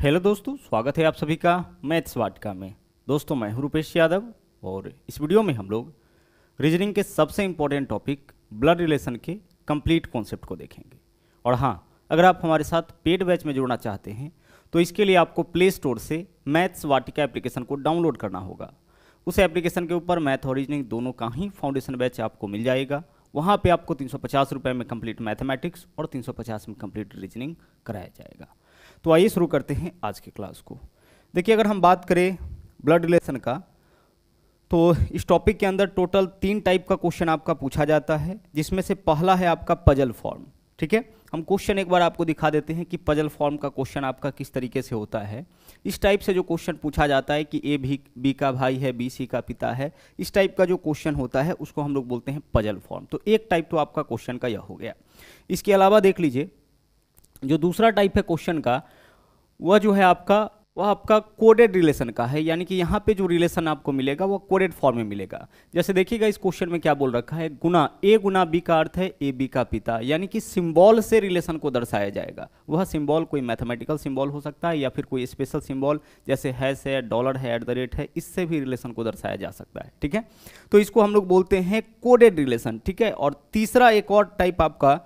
Hello दोस्तों स्वागत है आप सभी का मैथ्स वाटिका में दोस्तों मैं हूं रूपेश यादव और इस वीडियो में हम लोग रीजनिंग के सबसे इम्पोर्टेंट टॉपिक ब्लड रिलेशन के कंप्लीट कॉन्सेप्ट को देखेंगे और हाँ अगर आप हमारे साथ पेड बैच में जुड़ना चाहते हैं तो इसके लिए आपको प्ले स्टोर से मैथ्स वाटिका एप्लीकेशन को डाउनलोड करना होगा उस एप्लीकेशन के ऊपर मैथ और रीजनिंग दोनों का ही फाउंडेशन बैच आपको मिल जाएगा वहाँ पर आपको तीन सौ में कम्प्लीट मैथमेटिक्स और तीन में कम्प्लीट रीजनिंग कराया जाएगा तो आइए शुरू करते हैं आज की क्लास को देखिए अगर हम बात करें ब्लड रिलेशन का तो इस टॉपिक के अंदर टोटल तीन टाइप का क्वेश्चन आपका पूछा जाता है जिसमें से पहला है आपका पजल फॉर्म ठीक है हम क्वेश्चन एक बार आपको दिखा देते हैं कि पजल फॉर्म का क्वेश्चन आपका किस तरीके से होता है इस टाइप से जो क्वेश्चन पूछा जाता है कि ए भी बी का भाई है बी सी का पिता है इस टाइप का जो क्वेश्चन होता है उसको हम लोग बोलते हैं पजल फॉर्म तो एक टाइप तो आपका क्वेश्चन का यह हो गया इसके अलावा देख लीजिए जो दूसरा टाइप है क्वेश्चन का वह जो है आपका वह आपका कोडेड रिलेशन का है यानी कि यहाँ पे जो रिलेशन आपको मिलेगा वह कोडेड फॉर्म में मिलेगा जैसे देखिएगा इस क्वेश्चन में क्या बोल रखा है गुना ए गुना बी का अर्थ है ए बी का पिता यानी कि सिंबल से रिलेशन को दर्शाया जाएगा वह सिंबल कोई मैथमेटिकल सिंबल हो सकता है या फिर कोई स्पेशल सिम्बॉल जैसे हैस है डॉलर है एट द रेट है इससे भी रिलेशन को दर्शाया जा सकता है ठीक है तो इसको हम लोग बोलते हैं कोडेड रिलेशन ठीक है और तीसरा एक और टाइप आपका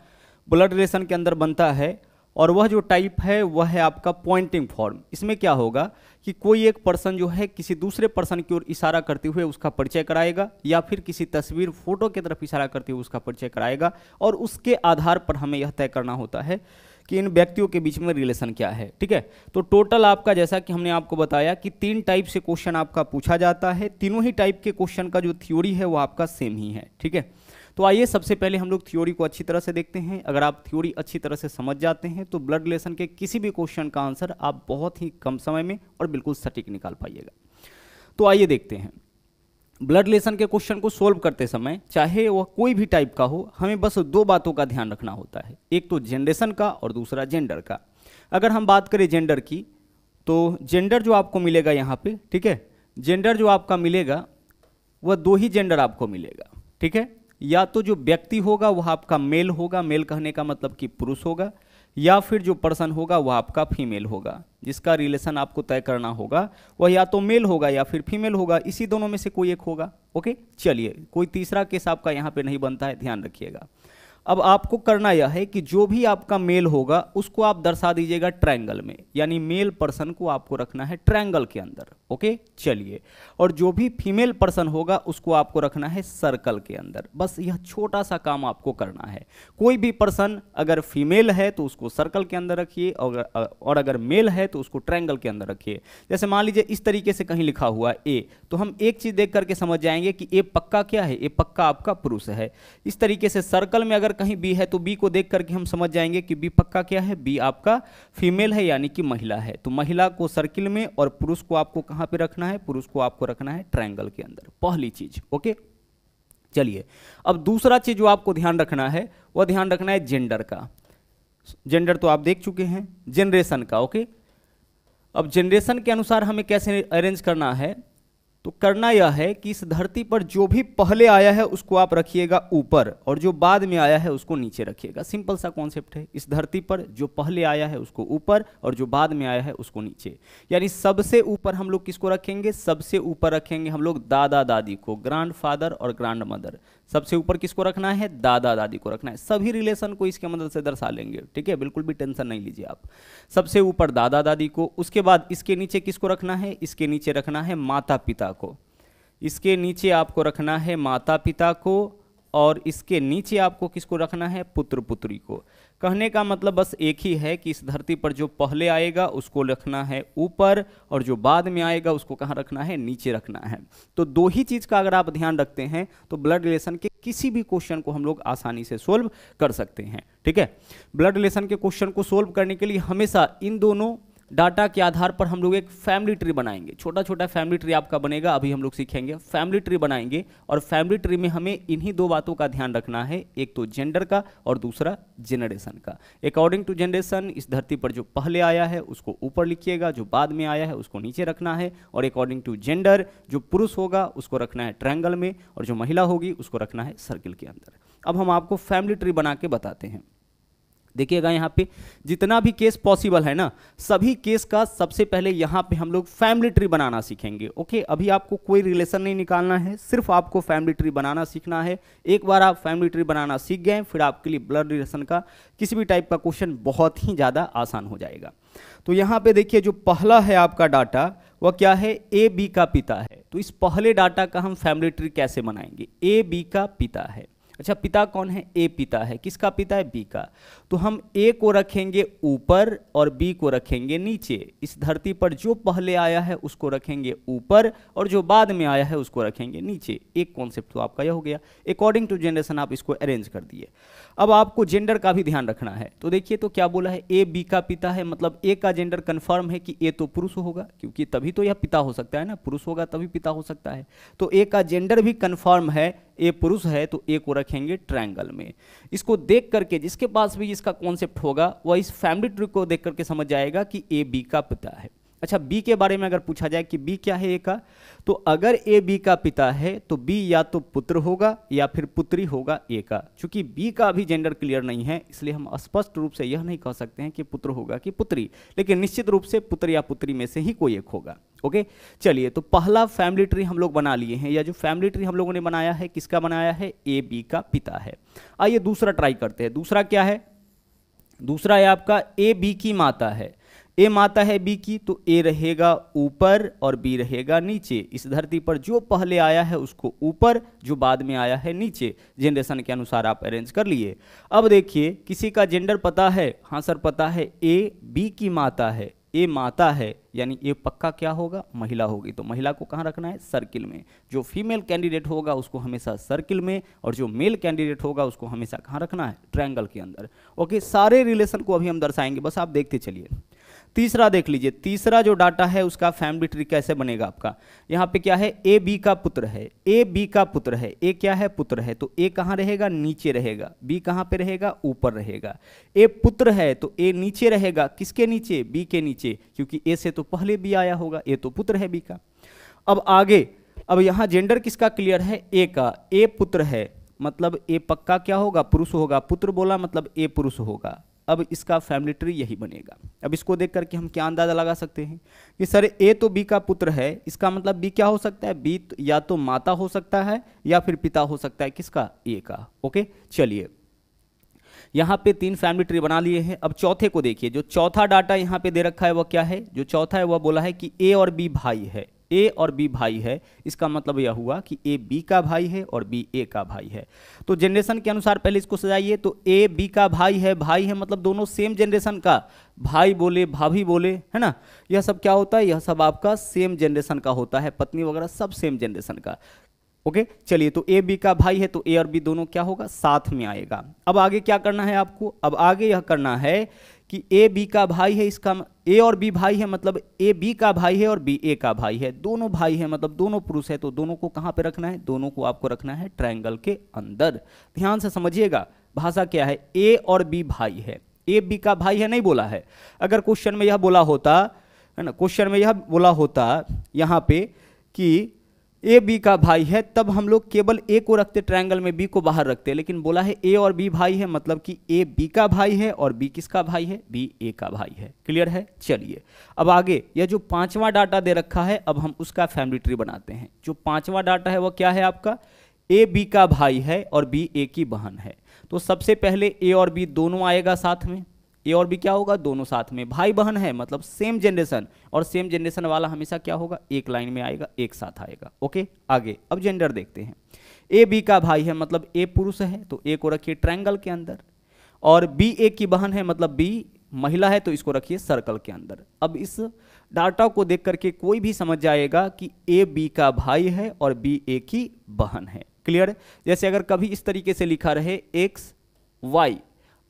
ब्लड रिलेशन के अंदर बनता है और वह जो टाइप है वह है आपका पॉइंटिंग फॉर्म इसमें क्या होगा कि कोई एक पर्सन जो है किसी दूसरे पर्सन की ओर इशारा करते हुए उसका परिचय कराएगा या फिर किसी तस्वीर फोटो की तरफ इशारा करते हुए उसका परिचय कराएगा और उसके आधार पर हमें यह तय करना होता है कि इन व्यक्तियों के बीच में रिलेशन क्या है ठीक है तो टोटल आपका जैसा कि हमने आपको बताया कि तीन टाइप से क्वेश्चन आपका पूछा जाता है तीनों ही टाइप के क्वेश्चन का जो थ्योरी है वो आपका सेम ही है ठीक है तो आइए सबसे पहले हम लोग थ्योरी को अच्छी तरह से देखते हैं अगर आप थ्योरी अच्छी तरह से समझ जाते हैं तो ब्लड रिलेशन के किसी भी क्वेश्चन का आंसर आप बहुत ही कम समय में और बिल्कुल सटीक निकाल पाइएगा तो आइए देखते हैं ब्लड रिलेशन के क्वेश्चन को सोल्व करते समय चाहे वह कोई भी टाइप का हो हमें बस दो बातों का ध्यान रखना होता है एक तो जेनरेशन का और दूसरा जेंडर का अगर हम बात करें जेंडर की तो जेंडर जो आपको मिलेगा यहाँ पे ठीक है जेंडर जो आपका मिलेगा वह दो ही जेंडर आपको मिलेगा ठीक है या तो जो व्यक्ति होगा वह आपका मेल होगा मेल कहने का मतलब कि पुरुष होगा या फिर जो पर्सन होगा वह आपका फीमेल होगा जिसका रिलेशन आपको तय करना होगा वह या तो मेल होगा या फिर फीमेल होगा इसी दोनों में से कोई एक होगा ओके चलिए कोई तीसरा केस आपका यहाँ पे नहीं बनता है ध्यान रखिएगा अब आपको करना यह है कि जो भी आपका मेल होगा उसको आप दर्शा दीजिएगा ट्रायंगल में यानी मेल पर्सन को आपको रखना है ट्रायंगल के अंदर ओके चलिए और जो भी फीमेल पर्सन होगा उसको आपको रखना है सर्कल के अंदर बस यह छोटा सा काम आपको करना है कोई भी पर्सन अगर फीमेल है तो उसको सर्कल के अंदर रखिए और, और अगर मेल है तो उसको ट्रैंगल के अंदर रखिए जैसे मान लीजिए इस तरीके से कहीं लिखा हुआ ए तो हम एक चीज़ देख करके समझ जाएंगे कि ए पक्का क्या है ए पक्का आपका पुरुष है इस तरीके से सर्कल में अगर अगर कहीं बी है तो बी को देख करके हम समझ जाएंगे कि बी पक्का क्या है बी आपका फीमेल है यानी कि महिला है तो महिला को सर्किल में और पुरुष को आपको कहाँ पे रखना है पुरुष को आपको रखना है ट्रायंगल के अंदर पहली चीज ओके चलिए अब दूसरा चीज जो आपको ध्यान रखना है वह ध्यान रखना है जेंडर का जेंडर तो आप देख चुके हैं जेनरेशन का ओके अब जेनरेशन के अनुसार हमें कैसे अरेंज करना है तो करना यह है कि इस धरती पर जो भी पहले आया है उसको आप रखिएगा ऊपर और जो बाद में आया है उसको नीचे रखिएगा सिंपल सा कॉन्सेप्ट है इस धरती पर जो पहले आया है उसको ऊपर और जो बाद में आया है उसको नीचे यानी सबसे ऊपर हम लोग किसको रखेंगे सबसे ऊपर रखेंगे हम लोग दादा दादी को ग्रैंड फादर और ग्रैंड मदर सबसे ऊपर किसको रखना है दादा दादी को रखना है सभी रिलेशन को इसके मदद से दर्शा लेंगे ठीक है बिल्कुल भी टेंशन नहीं लीजिए आप सबसे ऊपर दादा दादी को उसके बाद इसके नीचे किसको रखना है इसके नीचे रखना है माता पिता को इसके नीचे आपको रखना है माता पिता को और इसके नीचे आपको किसको रखना है पुत्र पुत्री को कहने का मतलब बस एक ही है कि इस धरती पर जो पहले आएगा उसको रखना है ऊपर और जो बाद में आएगा उसको कहाँ रखना है नीचे रखना है तो दो ही चीज़ का अगर आप ध्यान रखते हैं तो ब्लड रिलेशन के किसी भी क्वेश्चन को हम लोग आसानी से सोल्व कर सकते हैं ठीक है ब्लड रिलेशन के क्वेश्चन को सोल्व करने के लिए हमेशा इन दोनों डाटा के आधार पर हम लोग एक फैमिली ट्री बनाएंगे छोटा छोटा फैमिली ट्री आपका बनेगा अभी हम लोग सीखेंगे फैमिली ट्री बनाएंगे और फैमिली ट्री में हमें इन्हीं दो बातों का ध्यान रखना है एक तो जेंडर का और दूसरा जेनरेशन का अकॉर्डिंग टू जेनरेशन इस धरती पर जो पहले आया है उसको ऊपर लिखिएगा जो बाद में आया है उसको नीचे रखना है और अकॉर्डिंग टू जेंडर जो पुरुष होगा उसको रखना है ट्रैंगल में और जो महिला होगी उसको रखना है सर्किल के अंदर अब हम आपको फैमिली ट्री बना के बताते हैं देखिएगा यहाँ पे जितना भी केस पॉसिबल है ना सभी केस का सबसे पहले यहाँ पे हम लोग फैमिली ट्री बनाना सीखेंगे ओके अभी आपको कोई रिलेशन नहीं निकालना है सिर्फ आपको फैमिली ट्री बनाना सीखना है एक बार आप फैमिली ट्री बनाना सीख गए फिर आपके लिए ब्लड रिलेशन का किसी भी टाइप का क्वेश्चन बहुत ही ज़्यादा आसान हो जाएगा तो यहाँ पे देखिए जो पहला है आपका डाटा वह क्या है ए बी का पिता है तो इस पहले डाटा का हम फैमिली ट्री कैसे बनाएंगे ए बी का पिता है अच्छा पिता कौन है ए पिता है किसका पिता है बी का तो हम ए को रखेंगे ऊपर और बी को रखेंगे नीचे इस धरती पर जो पहले आया है उसको रखेंगे ऊपर और जो बाद में आया है उसको रखेंगे नीचे एक कॉन्सेप्ट तो आपका यह हो गया अकॉर्डिंग टू जनरेशन आप इसको अरेंज कर दिए अब आपको जेंडर का भी ध्यान रखना है तो देखिए तो क्या बोला है ए बी का पिता है मतलब ए का जेंडर कन्फर्म है कि ए तो पुरुष होगा क्योंकि तभी तो यह पिता हो सकता है ना पुरुष होगा तभी पिता हो सकता है तो ए का जेंडर भी कन्फर्म है ए पुरुष है तो ए को रखेंगे ट्रायंगल में इसको देख करके जिसके पास भी इस का कॉन्सेप्ट होगा वह इस फैमिली ट्री को देख करके समझ जाएगा कि ए बी का पिता है अच्छा बी के बारे में अगर पूछा जाए कि बी क्या है ए का तो अगर ए बी का पिता है तो बी या तो पुत्र होगा या फिर पुत्री होगा ए का क्योंकि बी का अभी जेंडर क्लियर नहीं है इसलिए हम स्पष्ट रूप से यह नहीं कह सकते हैं कि पुत्र होगा कि पुत्री लेकिन निश्चित रूप से पुत्र या पुत्री में से ही कोई एक होगा ओके चलिए तो पहला फैमिली ट्री हम लोग बना लिए हैं या जो फैमिली ट्री हम लोगों ने बनाया है किसका बनाया है ए बी का पिता है आइए दूसरा ट्राई करते हैं दूसरा क्या है दूसरा है आपका ए बी की माता है ए माता है बी की तो ए रहेगा ऊपर और बी रहेगा नीचे इस धरती पर जो पहले आया है उसको ऊपर जो बाद में आया है नीचे जनरेशन के अनुसार आप अरेंज कर लिए अब देखिए किसी का जेंडर पता है हाँ सर पता है ए बी की माता है ये माता है यानी ये पक्का क्या होगा महिला होगी तो महिला को कहाँ रखना है सर्किल में जो फीमेल कैंडिडेट होगा उसको हमेशा सर्किल में और जो मेल कैंडिडेट होगा उसको हमेशा कहाँ रखना है ट्रायंगल के अंदर ओके सारे रिलेशन को अभी हम दर्शाएंगे बस आप देखते चलिए तीसरा देख लीजिए तीसरा जो डाटा है उसका फैमिली ट्री कैसे बनेगा आपका यहाँ पे क्या है ए बी का पुत्र है ए बी का पुत्र है ए क्या है पुत्र है तो ए कहाँ रहेगा नीचे रहेगा बी कहाँ पे रहेगा ऊपर रहेगा ए पुत्र है तो ए नीचे रहेगा किसके नीचे बी के नीचे क्योंकि ए से तो पहले बी आया होगा ए तो पुत्र है बी का अब आगे अब यहाँ जेंडर किसका क्लियर है ए का ए पुत्र है मतलब ए पक्का क्या होगा पुरुष होगा पुत्र बोला मतलब ए पुरुष होगा अब इसका फैमिली ट्री यही बनेगा अब इसको देख करके हम क्या अंदाज़ा लगा सकते हैं कि सर ए तो बी का पुत्र है इसका मतलब बी क्या हो सकता है बी तो या तो माता हो सकता है या फिर पिता हो सकता है किसका ए का ओके चलिए यहाँ पे तीन फैमिली ट्री बना लिए हैं अब चौथे को देखिए जो चौथा डाटा यहाँ पे दे रखा है वह क्या है जो चौथा है वह बोला है कि ए और बी भाई है ए और बी भाई है इसका मतलब यह हुआ कि ए बी का भाई है और बी ए का भाई है तो जनरेशन के अनुसार पहले इसको सजाइए तो ए बी का भाई है भाई है मतलब दोनों सेम जनरेशन का भाई बोले भाभी बोले है ना यह सब क्या होता है यह सब आपका सेम जनरेशन का होता है पत्नी वगैरह सब सेम जनरेशन का ओके चलिए तो ए बी का भाई है तो ए और बी दोनों क्या होगा साथ में आएगा अब आगे क्या करना है आपको अब आगे यह करना है कि ए बी का भाई है इसका ए और बी भाई है मतलब ए बी का भाई है और बी ए का भाई है दोनों भाई है मतलब दोनों पुरुष है तो दोनों को कहाँ पे रखना है दोनों को आपको रखना है ट्रायंगल के अंदर ध्यान से समझिएगा भाषा क्या है ए और बी भाई है ए बी का भाई है नहीं बोला है अगर क्वेश्चन में यह बोला होता है ना क्वेश्चन में यह बोला होता यहाँ पे कि ए बी का भाई है तब हम लोग केवल ए को रखते ट्रायंगल में बी को बाहर रखते हैं लेकिन बोला है ए और बी भाई है मतलब कि ए बी का भाई है और बी किसका भाई है बी ए का भाई है क्लियर है चलिए अब आगे यह जो पांचवा डाटा दे रखा है अब हम उसका फैमिली ट्री बनाते हैं जो पांचवा डाटा है वह क्या है आपका ए बी का भाई है और बी ए की बहन है तो सबसे पहले ए और बी दोनों आएगा साथ में ए और बी क्या होगा दोनों साथ में भाई बहन है मतलब सेम जनरेशन और सेम जनरेशन वाला हमेशा क्या होगा एक लाइन में आएगा एक साथ आएगा ओके आगे अब जेंडर देखते हैं ए बी का भाई है मतलब ए पुरुष है तो ए को रखिए ट्रायंगल के अंदर और बी ए की बहन है मतलब बी महिला है तो इसको रखिए सर्कल के अंदर अब इस डाटा को देख करके कोई भी समझ जाएगा कि ए बी का भाई है और बी ए की बहन है क्लियर जैसे अगर कभी इस तरीके से लिखा रहे एक्स वाई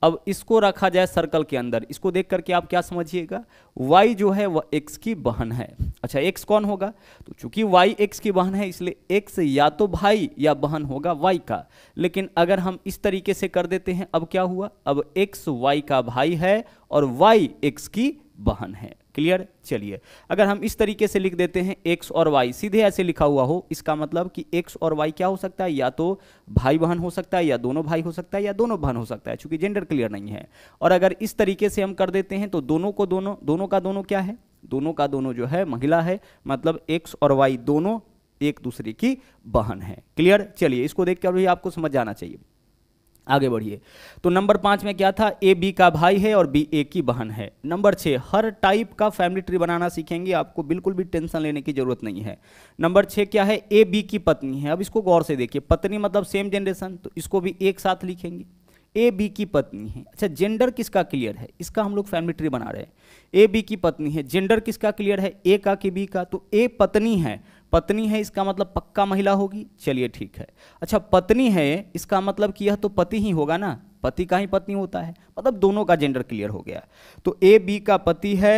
अब इसको रखा जाए सर्कल के अंदर इसको देख करके आप क्या समझिएगा वाई जो है वह एक्स की बहन है अच्छा एक्स कौन होगा तो चूंकि वाई एक्स की बहन है इसलिए एक्स या तो भाई या बहन होगा वाई का लेकिन अगर हम इस तरीके से कर देते हैं अब क्या हुआ अब एक्स वाई का भाई है और वाई एक्स की वाहन है क्लियर चलिए अगर हम इस तरीके से लिख देते हैं एक्स और वाई सीधे ऐसे लिखा हुआ हो इसका मतलब कि एक्स और वाई क्या हो सकता है या तो भाई बहन हो सकता है या दोनों भाई हो सकता है या दोनों बहन हो सकता है चूंकि जेंडर क्लियर नहीं है और अगर इस तरीके से हम कर देते हैं तो दोनों को दोनों दोनों का दोनों क्या है दोनों का दोनों जो है महिला है मतलब एक्स और वाई दोनों एक दूसरे की बहन है क्लियर चलिए इसको देख कर अभी आपको समझ जाना चाहिए आगे बढ़िए तो नंबर पाँच में क्या था ए बी का भाई है और बी ए की बहन है नंबर छः हर टाइप का फैमिली ट्री बनाना सीखेंगे आपको बिल्कुल भी टेंशन लेने की ज़रूरत नहीं है नंबर छः क्या है ए बी की पत्नी है अब इसको गौर से देखिए पत्नी मतलब सेम जनरेशन तो इसको भी एक साथ लिखेंगे ए बी की पत्नी है अच्छा जेंडर किसका क्लियर है इसका हम लोग फैमिली ट्री बना रहे हैं ए बी की पत्नी है जेंडर किसका क्लियर है ए का कि बी का तो ए पत्नी है पत्नी है इसका मतलब पक्का महिला होगी चलिए ठीक है अच्छा पत्नी है इसका मतलब कि यह तो पति ही होगा ना पति का ही पत्नी होता है मतलब दोनों का जेंडर क्लियर हो गया तो ए बी का पति है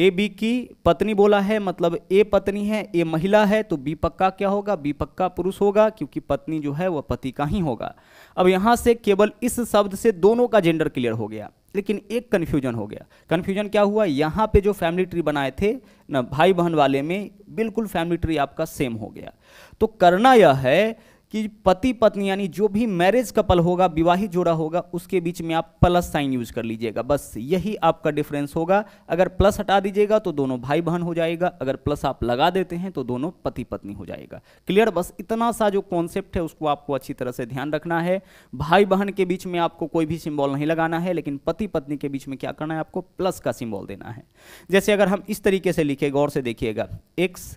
ए बी की पत्नी बोला है मतलब ए पत्नी है ए महिला है तो बी पक्का क्या होगा बी पक्का पुरुष होगा क्योंकि पत्नी जो है वह पति का ही होगा अब यहां से केवल इस शब्द से दोनों का जेंडर क्लियर हो गया लेकिन एक कंफ्यूजन हो गया कंफ्यूजन क्या हुआ यहां पे जो फैमिली ट्री बनाए थे ना भाई बहन वाले में बिल्कुल फैमिली ट्री आपका सेम हो गया तो करना यह है कि पति पत्नी यानी जो भी मैरिज कपल होगा विवाहित जोड़ा होगा उसके बीच में आप प्लस साइन यूज कर लीजिएगा बस यही आपका डिफरेंस होगा अगर प्लस हटा दीजिएगा तो दोनों भाई बहन हो जाएगा अगर प्लस आप लगा देते हैं तो दोनों पति पत्नी हो जाएगा क्लियर बस इतना सा जो कॉन्सेप्ट है उसको आपको अच्छी तरह से ध्यान रखना है भाई बहन के बीच में आपको कोई भी सिम्बॉल नहीं लगाना है लेकिन पति पत्नी के बीच में क्या करना है आपको प्लस का सिम्बॉल देना है जैसे अगर हम इस तरीके से लिखे गौर से देखिएगा एक्स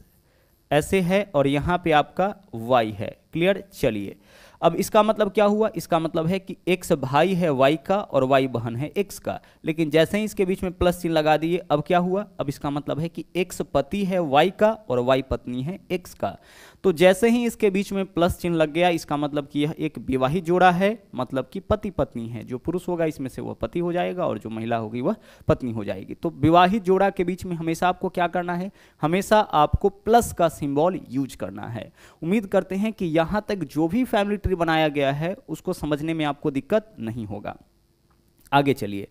ऐसे है और यहाँ पे आपका वाई है क्लियर चलिए अब इसका मतलब क्या हुआ इसका मतलब है कि एक्स भाई है वाई का और वाई बहन है एक्स का लेकिन जैसे ही इसके बीच में प्लस चिन्ह लगा दिए अब क्या हुआ अब इसका मतलब है कि एक्स पति है वाई का और वाई पत्नी है एक्स का तो जैसे ही इसके बीच में प्लस चिन्ह लग गया इसका मतलब कि यह एक विवाहित जोड़ा है मतलब कि पति पत्नी है जो पुरुष होगा इसमें से वह पति हो जाएगा और जो महिला होगी वह पत्नी हो जाएगी तो विवाहित जोड़ा के बीच में हमेशा आपको क्या करना है हमेशा आपको प्लस का सिंबल यूज करना है उम्मीद करते हैं कि यहाँ तक जो भी फैमिली आखिरी बनाया गया है उसको समझने में आपको दिक्कत नहीं होगा आगे चलिए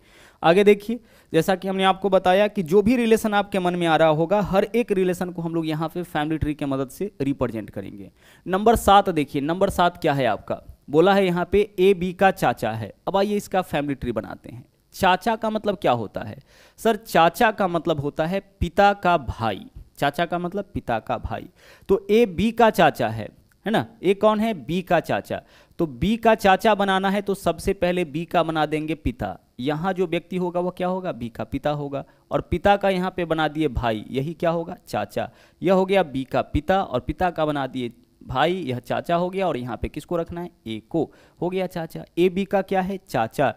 आगे देखिए जैसा कि हमने आपको बताया कि जो भी रिलेशन आपके मन में आ रहा होगा हर एक रिलेशन को हम लोग यहाँ पे फैमिली ट्री के मदद से रिप्रेजेंट करेंगे नंबर सात देखिए नंबर सात क्या है आपका बोला है यहाँ पे ए बी का चाचा है अब आइए इसका फैमिली ट्री बनाते हैं चाचा का मतलब क्या होता है सर चाचा का मतलब होता है पिता का भाई चाचा का मतलब पिता का भाई तो ए बी का चाचा है है ना ए कौन है बी का चाचा तो बी का चाचा बनाना है तो सबसे पहले बी का बना देंगे पिता यहाँ जो व्यक्ति होगा वह क्या होगा बी का पिता होगा और पिता का यहाँ पे बना दिए भाई यही क्या होगा चाचा यह हो गया बी का पिता और पिता का बना दिए भाई यह चाचा हो गया और यहाँ पे किसको रखना है ए को हो गया चाचा ए बी का क्या है चाचा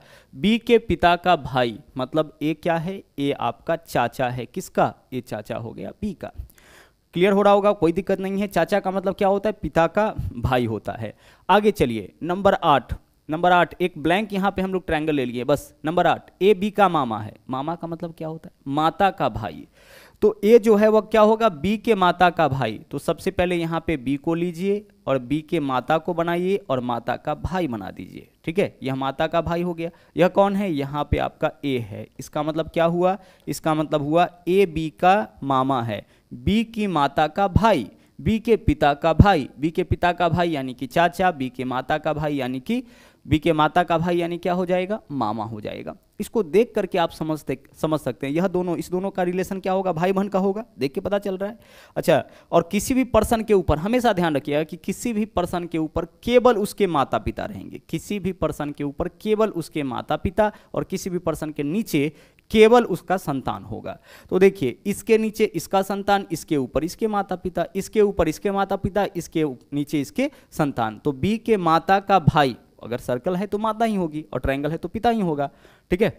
बी के पिता का भाई मतलब ए क्या है ए आपका चाचा है किसका ए चाचा हो गया बी का क्लियर हो रहा होगा कोई दिक्कत नहीं है चाचा का मतलब क्या होता है पिता का भाई होता है आगे चलिए नंबर आठ नंबर आठ एक ब्लैंक यहाँ पे हम लोग ट्रैंगल ले लिए बस नंबर आठ ए बी का मामा है मामा का मतलब क्या होता है माता का भाई तो ए जो है वह क्या होगा बी के माता का भाई तो सबसे पहले यहाँ पे बी को लीजिए और बी के माता को बनाइए और माता का भाई बना दीजिए ठीक है यह माता का भाई हो गया यह कौन है यहाँ पे आपका ए है इसका मतलब क्या हुआ इसका मतलब हुआ ए बी का मामा है बी की माता का भाई बी के पिता का भाई बी के पिता का भाई यानी कि चाचा बी के माता का भाई यानी कि बी के माता का भाई यानी क्या हो जाएगा मामा हो जाएगा इसको देख करके आप समझते समझ सकते हैं यह दोनों इस दोनों का रिलेशन क्या होगा भाई बहन का होगा देख के पता चल रहा है अच्छा और किसी भी पर्सन के ऊपर हमेशा ध्यान रखिएगा कि किसी भी पर्सन के ऊपर केवल उसके माता पिता रहेंगे किसी भी पर्सन के ऊपर केवल उसके माता पिता और किसी भी पर्सन के नीचे केवल उसका संतान होगा तो देखिए इसके नीचे इसका संतान इसके ऊपर इसके माता पिता इसके ऊपर इसके माता पिता इसके नीचे इसके संतान तो बी के माता का भाई अगर सर्कल है तो माता ही होगी और ट्रायंगल है तो पिता ही होगा ठीक है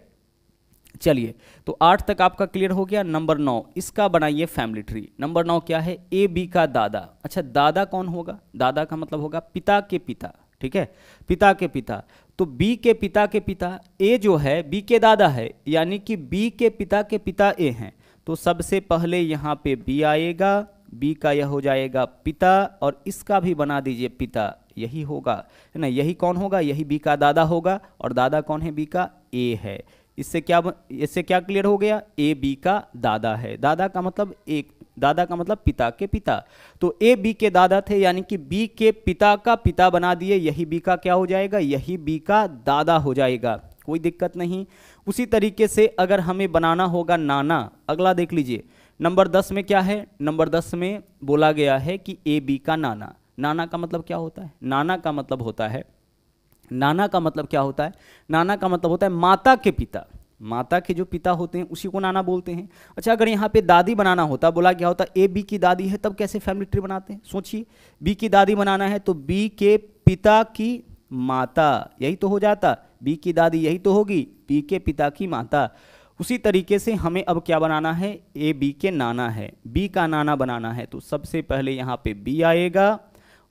चलिए तो आठ तक आपका क्लियर हो गया नंबर नौ इसका बनाइए फैमिली ट्री नंबर नौ क्या है ए बी का दादा अच्छा दादा कौन होगा दादा का मतलब होगा पिता के पिता ठीक है पिता के पिता तो बी के पिता के पिता ए जो है बी के दादा है यानी कि बी के पिता के पिता ए हैं तो सबसे पहले यहाँ पे बी आएगा बी का यह हो जाएगा पिता और इसका भी बना दीजिए पिता यही होगा है ना यही कौन होगा यही बी का दादा होगा और दादा कौन है बी का ए है इससे क्या इससे क्या क्लियर हो गया ए बी का दादा है दादा का मतलब एक दादा का मतलब पिता के पिता तो ए बी के दादा थे यानी कि बी के पिता का पिता बना दिए यही बी का क्या हो जाएगा यही बी का दादा हो जाएगा कोई दिक्कत नहीं उसी तरीके से अगर हमें बनाना होगा नाना अगला देख लीजिए नंबर दस में क्या है नंबर दस में बोला गया है कि ए बी का नाना नाना का मतलब क्या होता है नाना का मतलब होता है नाना का मतलब क्या होता है नाना का मतलब होता है माता के पिता माता के जो पिता होते हैं उसी को नाना बोलते हैं अच्छा अगर यहाँ पे दादी बनाना होता बोला क्या होता ए बी की दादी है तब कैसे फैमिली ट्री बनाते हैं सोचिए बी की दादी बनाना है तो बी के पिता की माता यही तो हो जाता बी की दादी यही तो होगी बी के पिता की माता उसी तरीके से हमें अब क्या बनाना है ए बी के नाना है बी का नाना बनाना है तो सबसे पहले यहाँ पे बी आएगा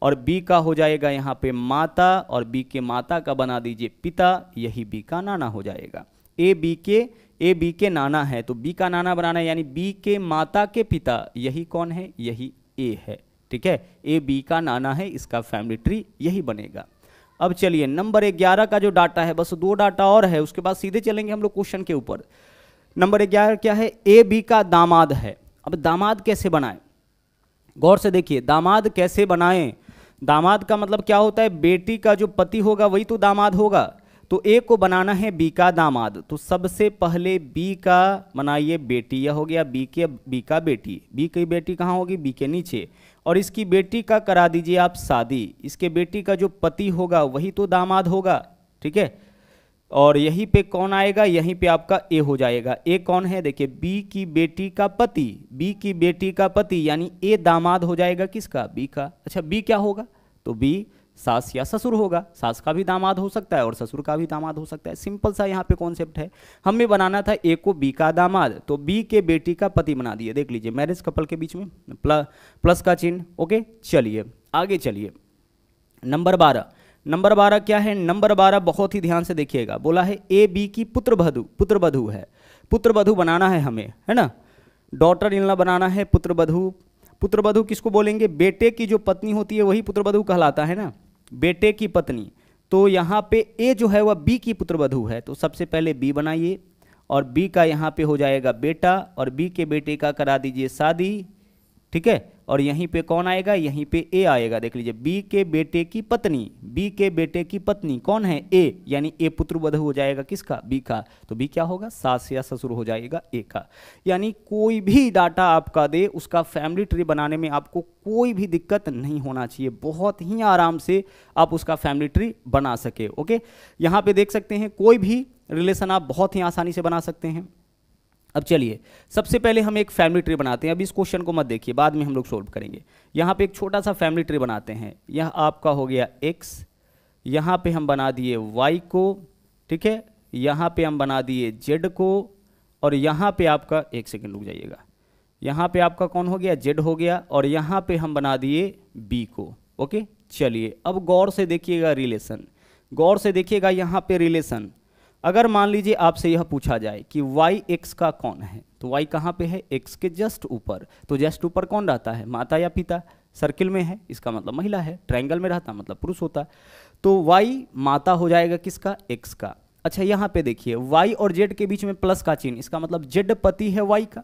और बी का हो जाएगा यहाँ पे माता और बी के माता का बना दीजिए पिता यही बी का नाना हो जाएगा ए बी के ए बी के नाना है तो बी का नाना बनाना है यानी बी के माता के पिता यही कौन है यही ए है ठीक है ए बी का नाना है इसका फैमिली ट्री यही बनेगा अब चलिए नंबर ग्यारह का जो डाटा है बस दो डाटा और है उसके बाद सीधे चलेंगे हम लोग क्वेश्चन के ऊपर नंबर ग्यारह क्या है ए बी का दामाद है अब दामाद कैसे बनाए गौर से देखिए दामाद कैसे बनाए दामाद का मतलब क्या होता है बेटी का जो पति होगा वही तो दामाद होगा तो ए को बनाना है बी का दामाद तो सबसे पहले बी का बनाइए बेटी यह हो गया बी के बी का बेटी बी की बेटी कहाँ होगी बी के नीचे और इसकी बेटी का करा दीजिए आप शादी इसके बेटी का जो पति होगा वही तो दामाद होगा ठीक है और यहीं पे कौन आएगा यहीं पे आपका ए हो जाएगा ए कौन है देखिए बी की बेटी का पति बी की बेटी का पति यानी ए दामाद हो जाएगा किसका बी का अच्छा बी क्या होगा तो बी सास या ससुर होगा सास का भी दामाद हो सकता है और ससुर का भी दामाद हो सकता है सिंपल सा यहाँ पे कॉन्सेप्ट है हमें बनाना था ए को बी का दामाद तो बी के बेटी का पति बना दिए देख लीजिए मैरिज कपल के बीच में प्ल, प्लस का चिन्ह ओके चलिए आगे चलिए नंबर बारह नंबर बारह क्या है नंबर बारह बहुत ही ध्यान से देखिएगा बोला है ए बी की पुत्र बधु पुत्र बधु है पुत्र बधु बनाना है हमें है ना डॉटर इनला बनाना है पुत्र बधु पुत्र बधु किसको बोलेंगे बेटे की जो पत्नी होती है वही पुत्र बधु कहलाता है ना बेटे की पत्नी तो यहाँ पे ए जो है वह बी की पुत्रवधु है तो सबसे पहले बी बनाइए और बी का यहाँ पे हो जाएगा बेटा और बी के बेटे का करा दीजिए शादी ठीक है और यहीं पे कौन आएगा यहीं पे ए आएगा देख लीजिए बी के बेटे की पत्नी बी के बेटे की पत्नी कौन है ए यानी ए पुत्र वध हो जाएगा किसका बी का तो बी क्या होगा सास या ससुर हो जाएगा ए का यानी कोई भी डाटा आपका दे उसका फैमिली ट्री बनाने में आपको कोई भी दिक्कत नहीं होना चाहिए बहुत ही आराम से आप उसका फैमिली ट्री बना सके ओके यहाँ पे देख सकते हैं कोई भी रिलेशन आप बहुत ही आसानी से बना सकते हैं अब चलिए सबसे पहले हम एक फैमिली ट्री बनाते हैं अब इस क्वेश्चन को मत देखिए बाद में हम लोग सोल्व करेंगे यहाँ पे एक छोटा सा फैमिली ट्री बनाते हैं यह आपका हो गया एक्स यहाँ पे हम बना दिए वाई को ठीक है यहाँ पे हम बना दिए जेड को और यहाँ पे आपका एक सेकेंड रुक जाइएगा यहाँ पे आपका कौन हो गया जेड हो गया और यहाँ पे हम बना दिए बी को ओके चलिए अब गौर से देखिएगा रिलेशन गौर से देखिएगा यहाँ पे रिलेशन अगर मान लीजिए आपसे यह पूछा जाए कि y x का कौन है तो y कहाँ पे है x के जस्ट ऊपर तो जस्ट ऊपर कौन रहता है माता या पिता सर्किल में है इसका मतलब महिला है ट्रायंगल में रहता मतलब पुरुष होता तो y माता हो जाएगा किसका x का अच्छा यहाँ पे देखिए y और z के बीच में प्लस का चिन्ह इसका मतलब z पति है वाई का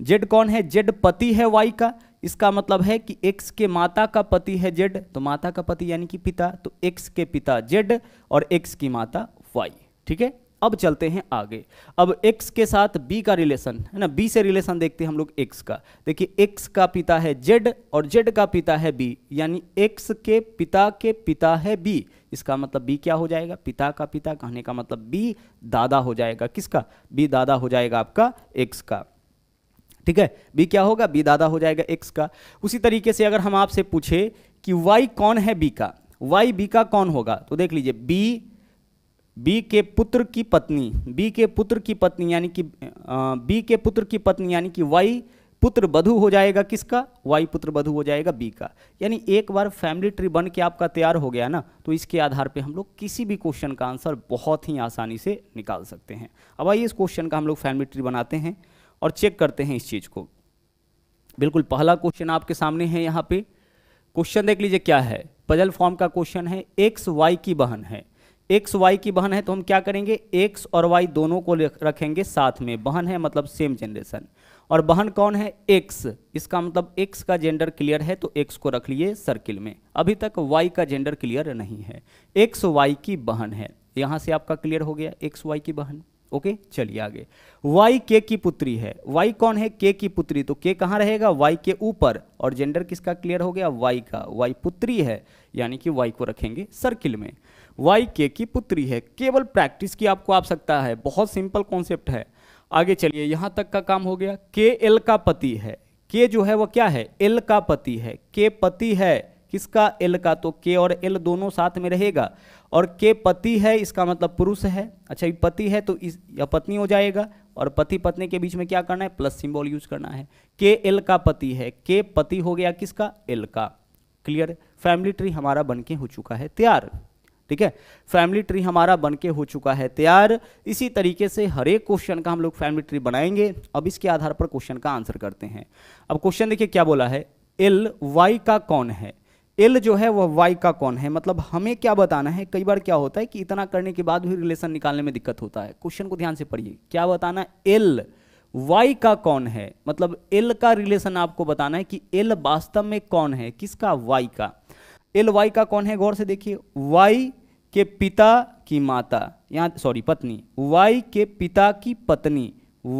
जेड कौन है जेड पति है वाई का इसका मतलब है कि x के माता का पति है z तो माता का पति यानी कि पिता तो x के पिता z और x की माता y ठीक है अब चलते हैं आगे अब x के साथ b का रिलेशन है ना b से रिलेशन देखते हैं हम लोग x का देखिए x का पिता है z और z का पिता है b यानी x के पिता के पिता है b इसका मतलब b क्या हो जाएगा पिता का पिता कहने का मतलब b दादा हो जाएगा किसका b दादा हो जाएगा आपका x का ठीक है b क्या होगा b दादा हो जाएगा x का उसी तरीके से अगर हम आपसे पूछे कि y कौन है b का y b का कौन होगा तो देख लीजिए बी बी के पुत्र की पत्नी बी के पुत्र की पत्नी यानी कि बी के पुत्र की पत्नी यानी कि वाई पुत्र बधु हो जाएगा किसका वाई पुत्र बधु हो जाएगा बी का यानी एक बार फैमिली ट्री बन के आपका तैयार हो गया ना तो इसके आधार पे हम लोग किसी भी क्वेश्चन का आंसर बहुत ही आसानी से निकाल सकते हैं अब आइए इस क्वेश्चन का हम लोग फैमिली ट्री बनाते हैं और चेक करते हैं इस चीज़ को बिल्कुल पहला क्वेश्चन आपके सामने है यहाँ पे क्वेश्चन देख लीजिए क्या है पजल फॉर्म का क्वेश्चन है एक्स वाई की बहन है एक्स वाई की बहन है तो हम क्या करेंगे एक्स और वाई दोनों को रखेंगे साथ में बहन है मतलब सेम जनरेशन और बहन कौन है एक्स इसका मतलब एक्स का जेंडर क्लियर है तो एक्स को रख लिए सर्किल में अभी तक वाई का जेंडर क्लियर नहीं है एक्स वाई की बहन है यहाँ से आपका क्लियर हो गया एक्स वाई की बहन ओके चलिए आगे वाई के की पुत्री है वाई कौन है के की पुत्री तो के कहाँ रहेगा वाई के ऊपर और जेंडर किसका क्लियर हो गया वाई का वाई पुत्री है यानी कि वाई को रखेंगे सर्किल में वाई के की पुत्री है केवल प्रैक्टिस की आपको आवश्यकता है बहुत सिंपल कॉन्सेप्ट है आगे चलिए यहाँ तक का काम हो गया के एल का पति है के जो है वह क्या है एल का पति है के पति है किसका एल का तो के और एल दोनों साथ में रहेगा और के पति है इसका मतलब पुरुष है अच्छा ये पति है तो इस या पत्नी हो जाएगा और पति पत्नी के बीच में क्या करना है प्लस सिंबल यूज करना है के एल का पति है के पति हो गया किसका एल का क्लियर फैमिली ट्री हमारा बन के हो चुका है तैयार ठीक है फैमिली ट्री हमारा बनके हो चुका है तैयार इसी तरीके से हर एक क्वेश्चन का हम लोग फैमिली ट्री बनाएंगे अब इसके आधार पर क्वेश्चन का आंसर करते हैं अब क्वेश्चन देखिए क्या बोला है एल वाई का कौन है एल जो है वह वाई का कौन है मतलब हमें क्या बताना है कई बार क्या होता है कि इतना करने के बाद भी रिलेशन निकालने में दिक्कत होता है क्वेश्चन को ध्यान से पढ़िए क्या बताना एल वाई का कौन है मतलब एल का रिलेशन आपको बताना है कि एल वास्तव में कौन है किसका वाई का एल वाई का कौन है गौर से देखिए वाई के पिता की माता यहाँ सॉरी पत्नी वाई के पिता की पत्नी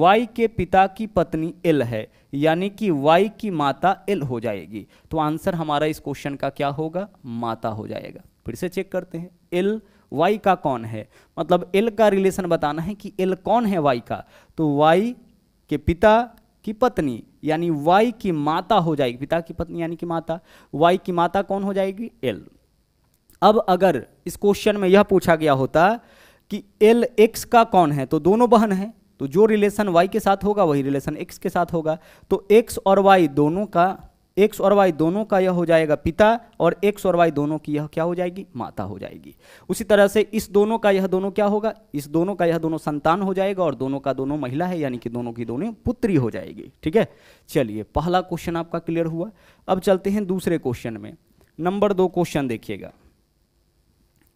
वाई के पिता की पत्नी एल है यानी कि वाई की माता एल हो जाएगी तो आंसर हमारा इस क्वेश्चन का क्या होगा माता हो जाएगा फिर से चेक करते हैं एल वाई का कौन है मतलब एल का रिलेशन बताना है कि एल कौन है वाई का तो वाई के पिता की पत्नी यानी वाई की माता हो जाएगी पिता की पत्नी यानी कि माता वाई की माता कौन हो जाएगी एल अब अगर इस क्वेश्चन में यह पूछा गया होता कि एल एक्स का कौन है तो दोनों बहन है तो जो रिलेशन वाई के साथ होगा वही रिलेशन एक्स के साथ होगा तो एक्स और वाई दोनों का एक्स और वाई दोनों का यह हो जाएगा पिता और एक्स और वाई दोनों की यह क्या हो जाएगी माता हो जाएगी उसी तरह से इस दोनों का यह दोनों क्या होगा इस दोनों का यह दोनों संतान हो जाएगा और दोनों का दोनों महिला है यानी कि दोनों की दोनों पुत्री हो जाएगी ठीक है चलिए पहला क्वेश्चन आपका क्लियर हुआ अब चलते हैं दूसरे क्वेश्चन में नंबर दो क्वेश्चन देखिएगा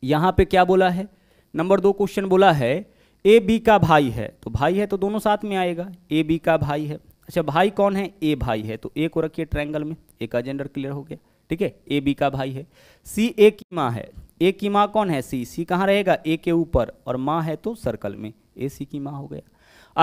यहां पर क्या बोला है नंबर दो क्वेश्चन बोला है ए बी का भाई है तो भाई है तो दोनों साथ में आएगा ए बी का भाई है अच्छा भाई कौन है ए भाई है तो ए को रखिए ट्रायंगल में ए का जेंडर क्लियर हो गया ठीक है ए बी का भाई है सी ए की माँ है ए की माँ कौन है सी सी कहाँ रहेगा ए के ऊपर और माँ है तो सर्कल में ए सी की माँ हो गया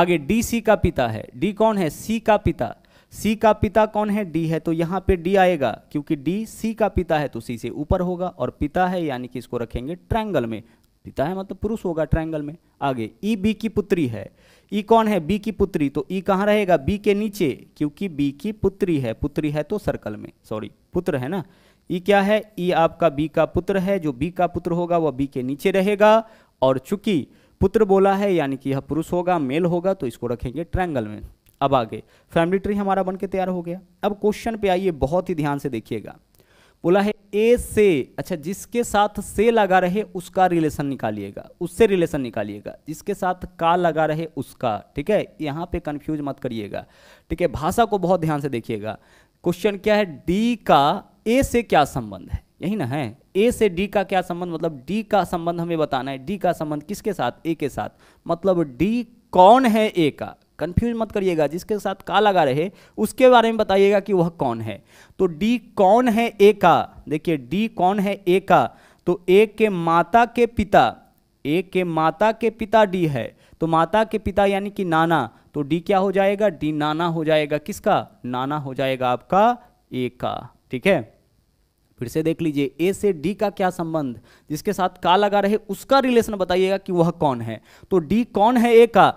आगे डी सी का पिता है डी कौन है सी का पिता सी का पिता कौन है डी है तो यहाँ पे डी आएगा क्योंकि डी सी का पिता है तो सी से ऊपर होगा और पिता है यानी कि इसको रखेंगे ट्रायंगल में पिता है मतलब पुरुष होगा ट्रायंगल में आगे ई e, बी की पुत्री है ई कौन है बी की पुत्री तो ई कहाँ रहेगा बी के नीचे क्योंकि बी की पुत्री है पुत्री है तो सर्कल में सॉरी पुत्र है ना ई क्या है ई आपका बी का पुत्र है जो बी का पुत्र होगा वह बी के नीचे रहेगा और चूंकि पुत्र बोला है यानी कि यह पुरुष होगा मेल होगा तो इसको रखेंगे ट्रैंगल में अब आगे फैमिली ट्री हमारा बन के तैयार हो गया अब क्वेश्चन पे आइए बहुत ही ध्यान से देखिएगा बोला है ए से अच्छा जिसके साथ से लगा रहे उसका रिलेशन निकालिएगा उससे रिलेशन निकालिएगा जिसके साथ का लगा रहे उसका ठीक है यहाँ पे कंफ्यूज मत करिएगा ठीक है भाषा को बहुत ध्यान से देखिएगा क्वेश्चन क्या है डी का ए से क्या संबंध है यही ना है ए से डी का क्या संबंध मतलब डी का संबंध हमें बताना है डी का संबंध किसके साथ ए के साथ मतलब डी कौन है ए का कंफ्यूज मत करिएगा जिसके साथ का लगा रहे उसके बारे में बताइएगा कि वह कौन है तो डी कौन है ए का देखिए डी कौन है ए का तो ए के माता के पिता ए के माता के पिता डी है तो माता के पिता यानी कि नाना तो डी क्या हो जाएगा डी नाना हो जाएगा किसका नाना हो जाएगा आपका ए का ठीक है फिर से देख लीजिए ए से डी का क्या संबंध जिसके साथ का लगा रहे उसका रिलेशन बताइएगा कि वह कौन है तो डी कौन है ए का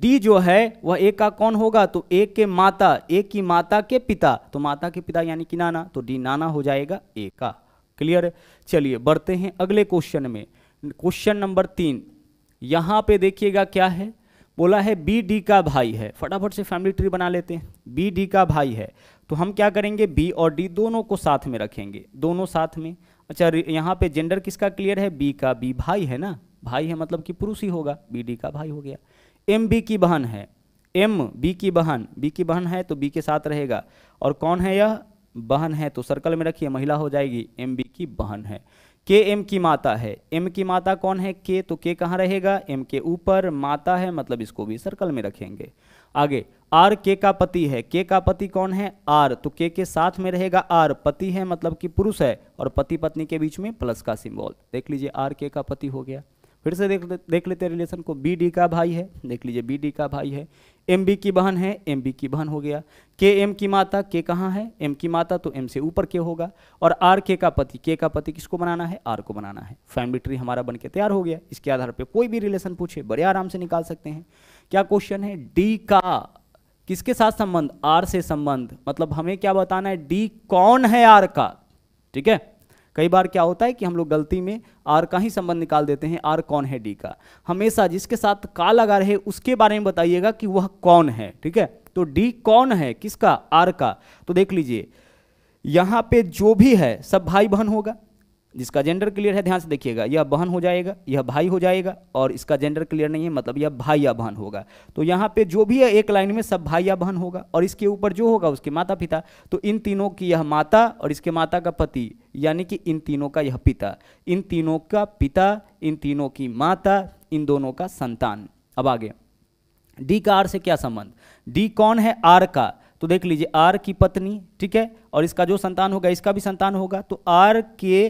डी जो है वह ए का कौन होगा तो ए के माता ए की माता के पिता तो माता के पिता यानी कि नाना तो डी नाना हो जाएगा ए का क्लियर चलिए बढ़ते हैं अगले क्वेश्चन में क्वेश्चन नंबर तीन यहाँ पे देखिएगा क्या है बोला है बी डी का भाई है फटाफट से फैमिली ट्री बना लेते हैं बी डी का भाई है तो हम क्या करेंगे बी और डी दोनों को साथ में रखेंगे दोनों साथ में अच्छा यहाँ पे जेंडर किसका क्लियर है बी का बी भाई है ना भाई है मतलब कि पुरुष ही होगा बी डी का भाई हो गया एम बी की बहन है एम बी की बहन बी की बहन है तो बी के साथ रहेगा और कौन है यह बहन है तो सर्कल में रखिए महिला हो जाएगी एम बी की बहन है के एम की माता है एम की माता कौन है के तो के कहाँ रहेगा एम के ऊपर माता है मतलब इसको भी सर्कल में रखेंगे आगे आर के का पति है के का पति कौन है आर तो के के साथ में रहेगा आर पति है मतलब कि पुरुष है और पति पत्नी के बीच में प्लस का सिंबल देख लीजिए आर के का पति हो गया फिर से देख देख लेते हैं रिलेशन को बी डी का भाई है देख लीजिए बी डी का भाई है एम बी की बहन है एम बी की बहन हो गया के एम की माता के कहाँ है एम की माता तो एम से ऊपर के होगा और आर के का पति के का पति किसको बनाना है आर को बनाना है फैमिली ट्री हमारा बन के तैयार हो गया इसके आधार पर कोई भी रिलेशन पूछे बड़े आराम से निकाल सकते हैं क्या क्वेश्चन है डी का किसके साथ संबंध आर से संबंध मतलब हमें क्या बताना है डी कौन है आर का ठीक है कई बार क्या होता है कि हम लोग गलती में आर का ही संबंध निकाल देते हैं आर कौन है डी का हमेशा जिसके साथ का लगा रहे उसके बारे में बताइएगा कि वह कौन है ठीक है तो डी कौन है किसका आर का तो देख लीजिए यहां पे जो भी है सब भाई बहन होगा जिसका जेंडर क्लियर है ध्यान से देखिएगा यह बहन हो जाएगा यह भाई हो जाएगा और इसका जेंडर क्लियर नहीं है मतलब यह भाई या बहन होगा तो यहाँ पे जो भी है एक लाइन में सब भाई या बहन होगा और इसके ऊपर जो होगा उसके माता पिता तो इन तीनों की यह माता और इसके माता का पति यानी कि इन तीनों का यह पिता इन तीनों का पिता इन तीनों की माता इन दोनों का संतान अब आगे डी का आर से क्या संबंध डी कौन है आर का तो देख लीजिए आर की पत्नी ठीक है और इसका जो संतान होगा इसका भी संतान होगा तो आर के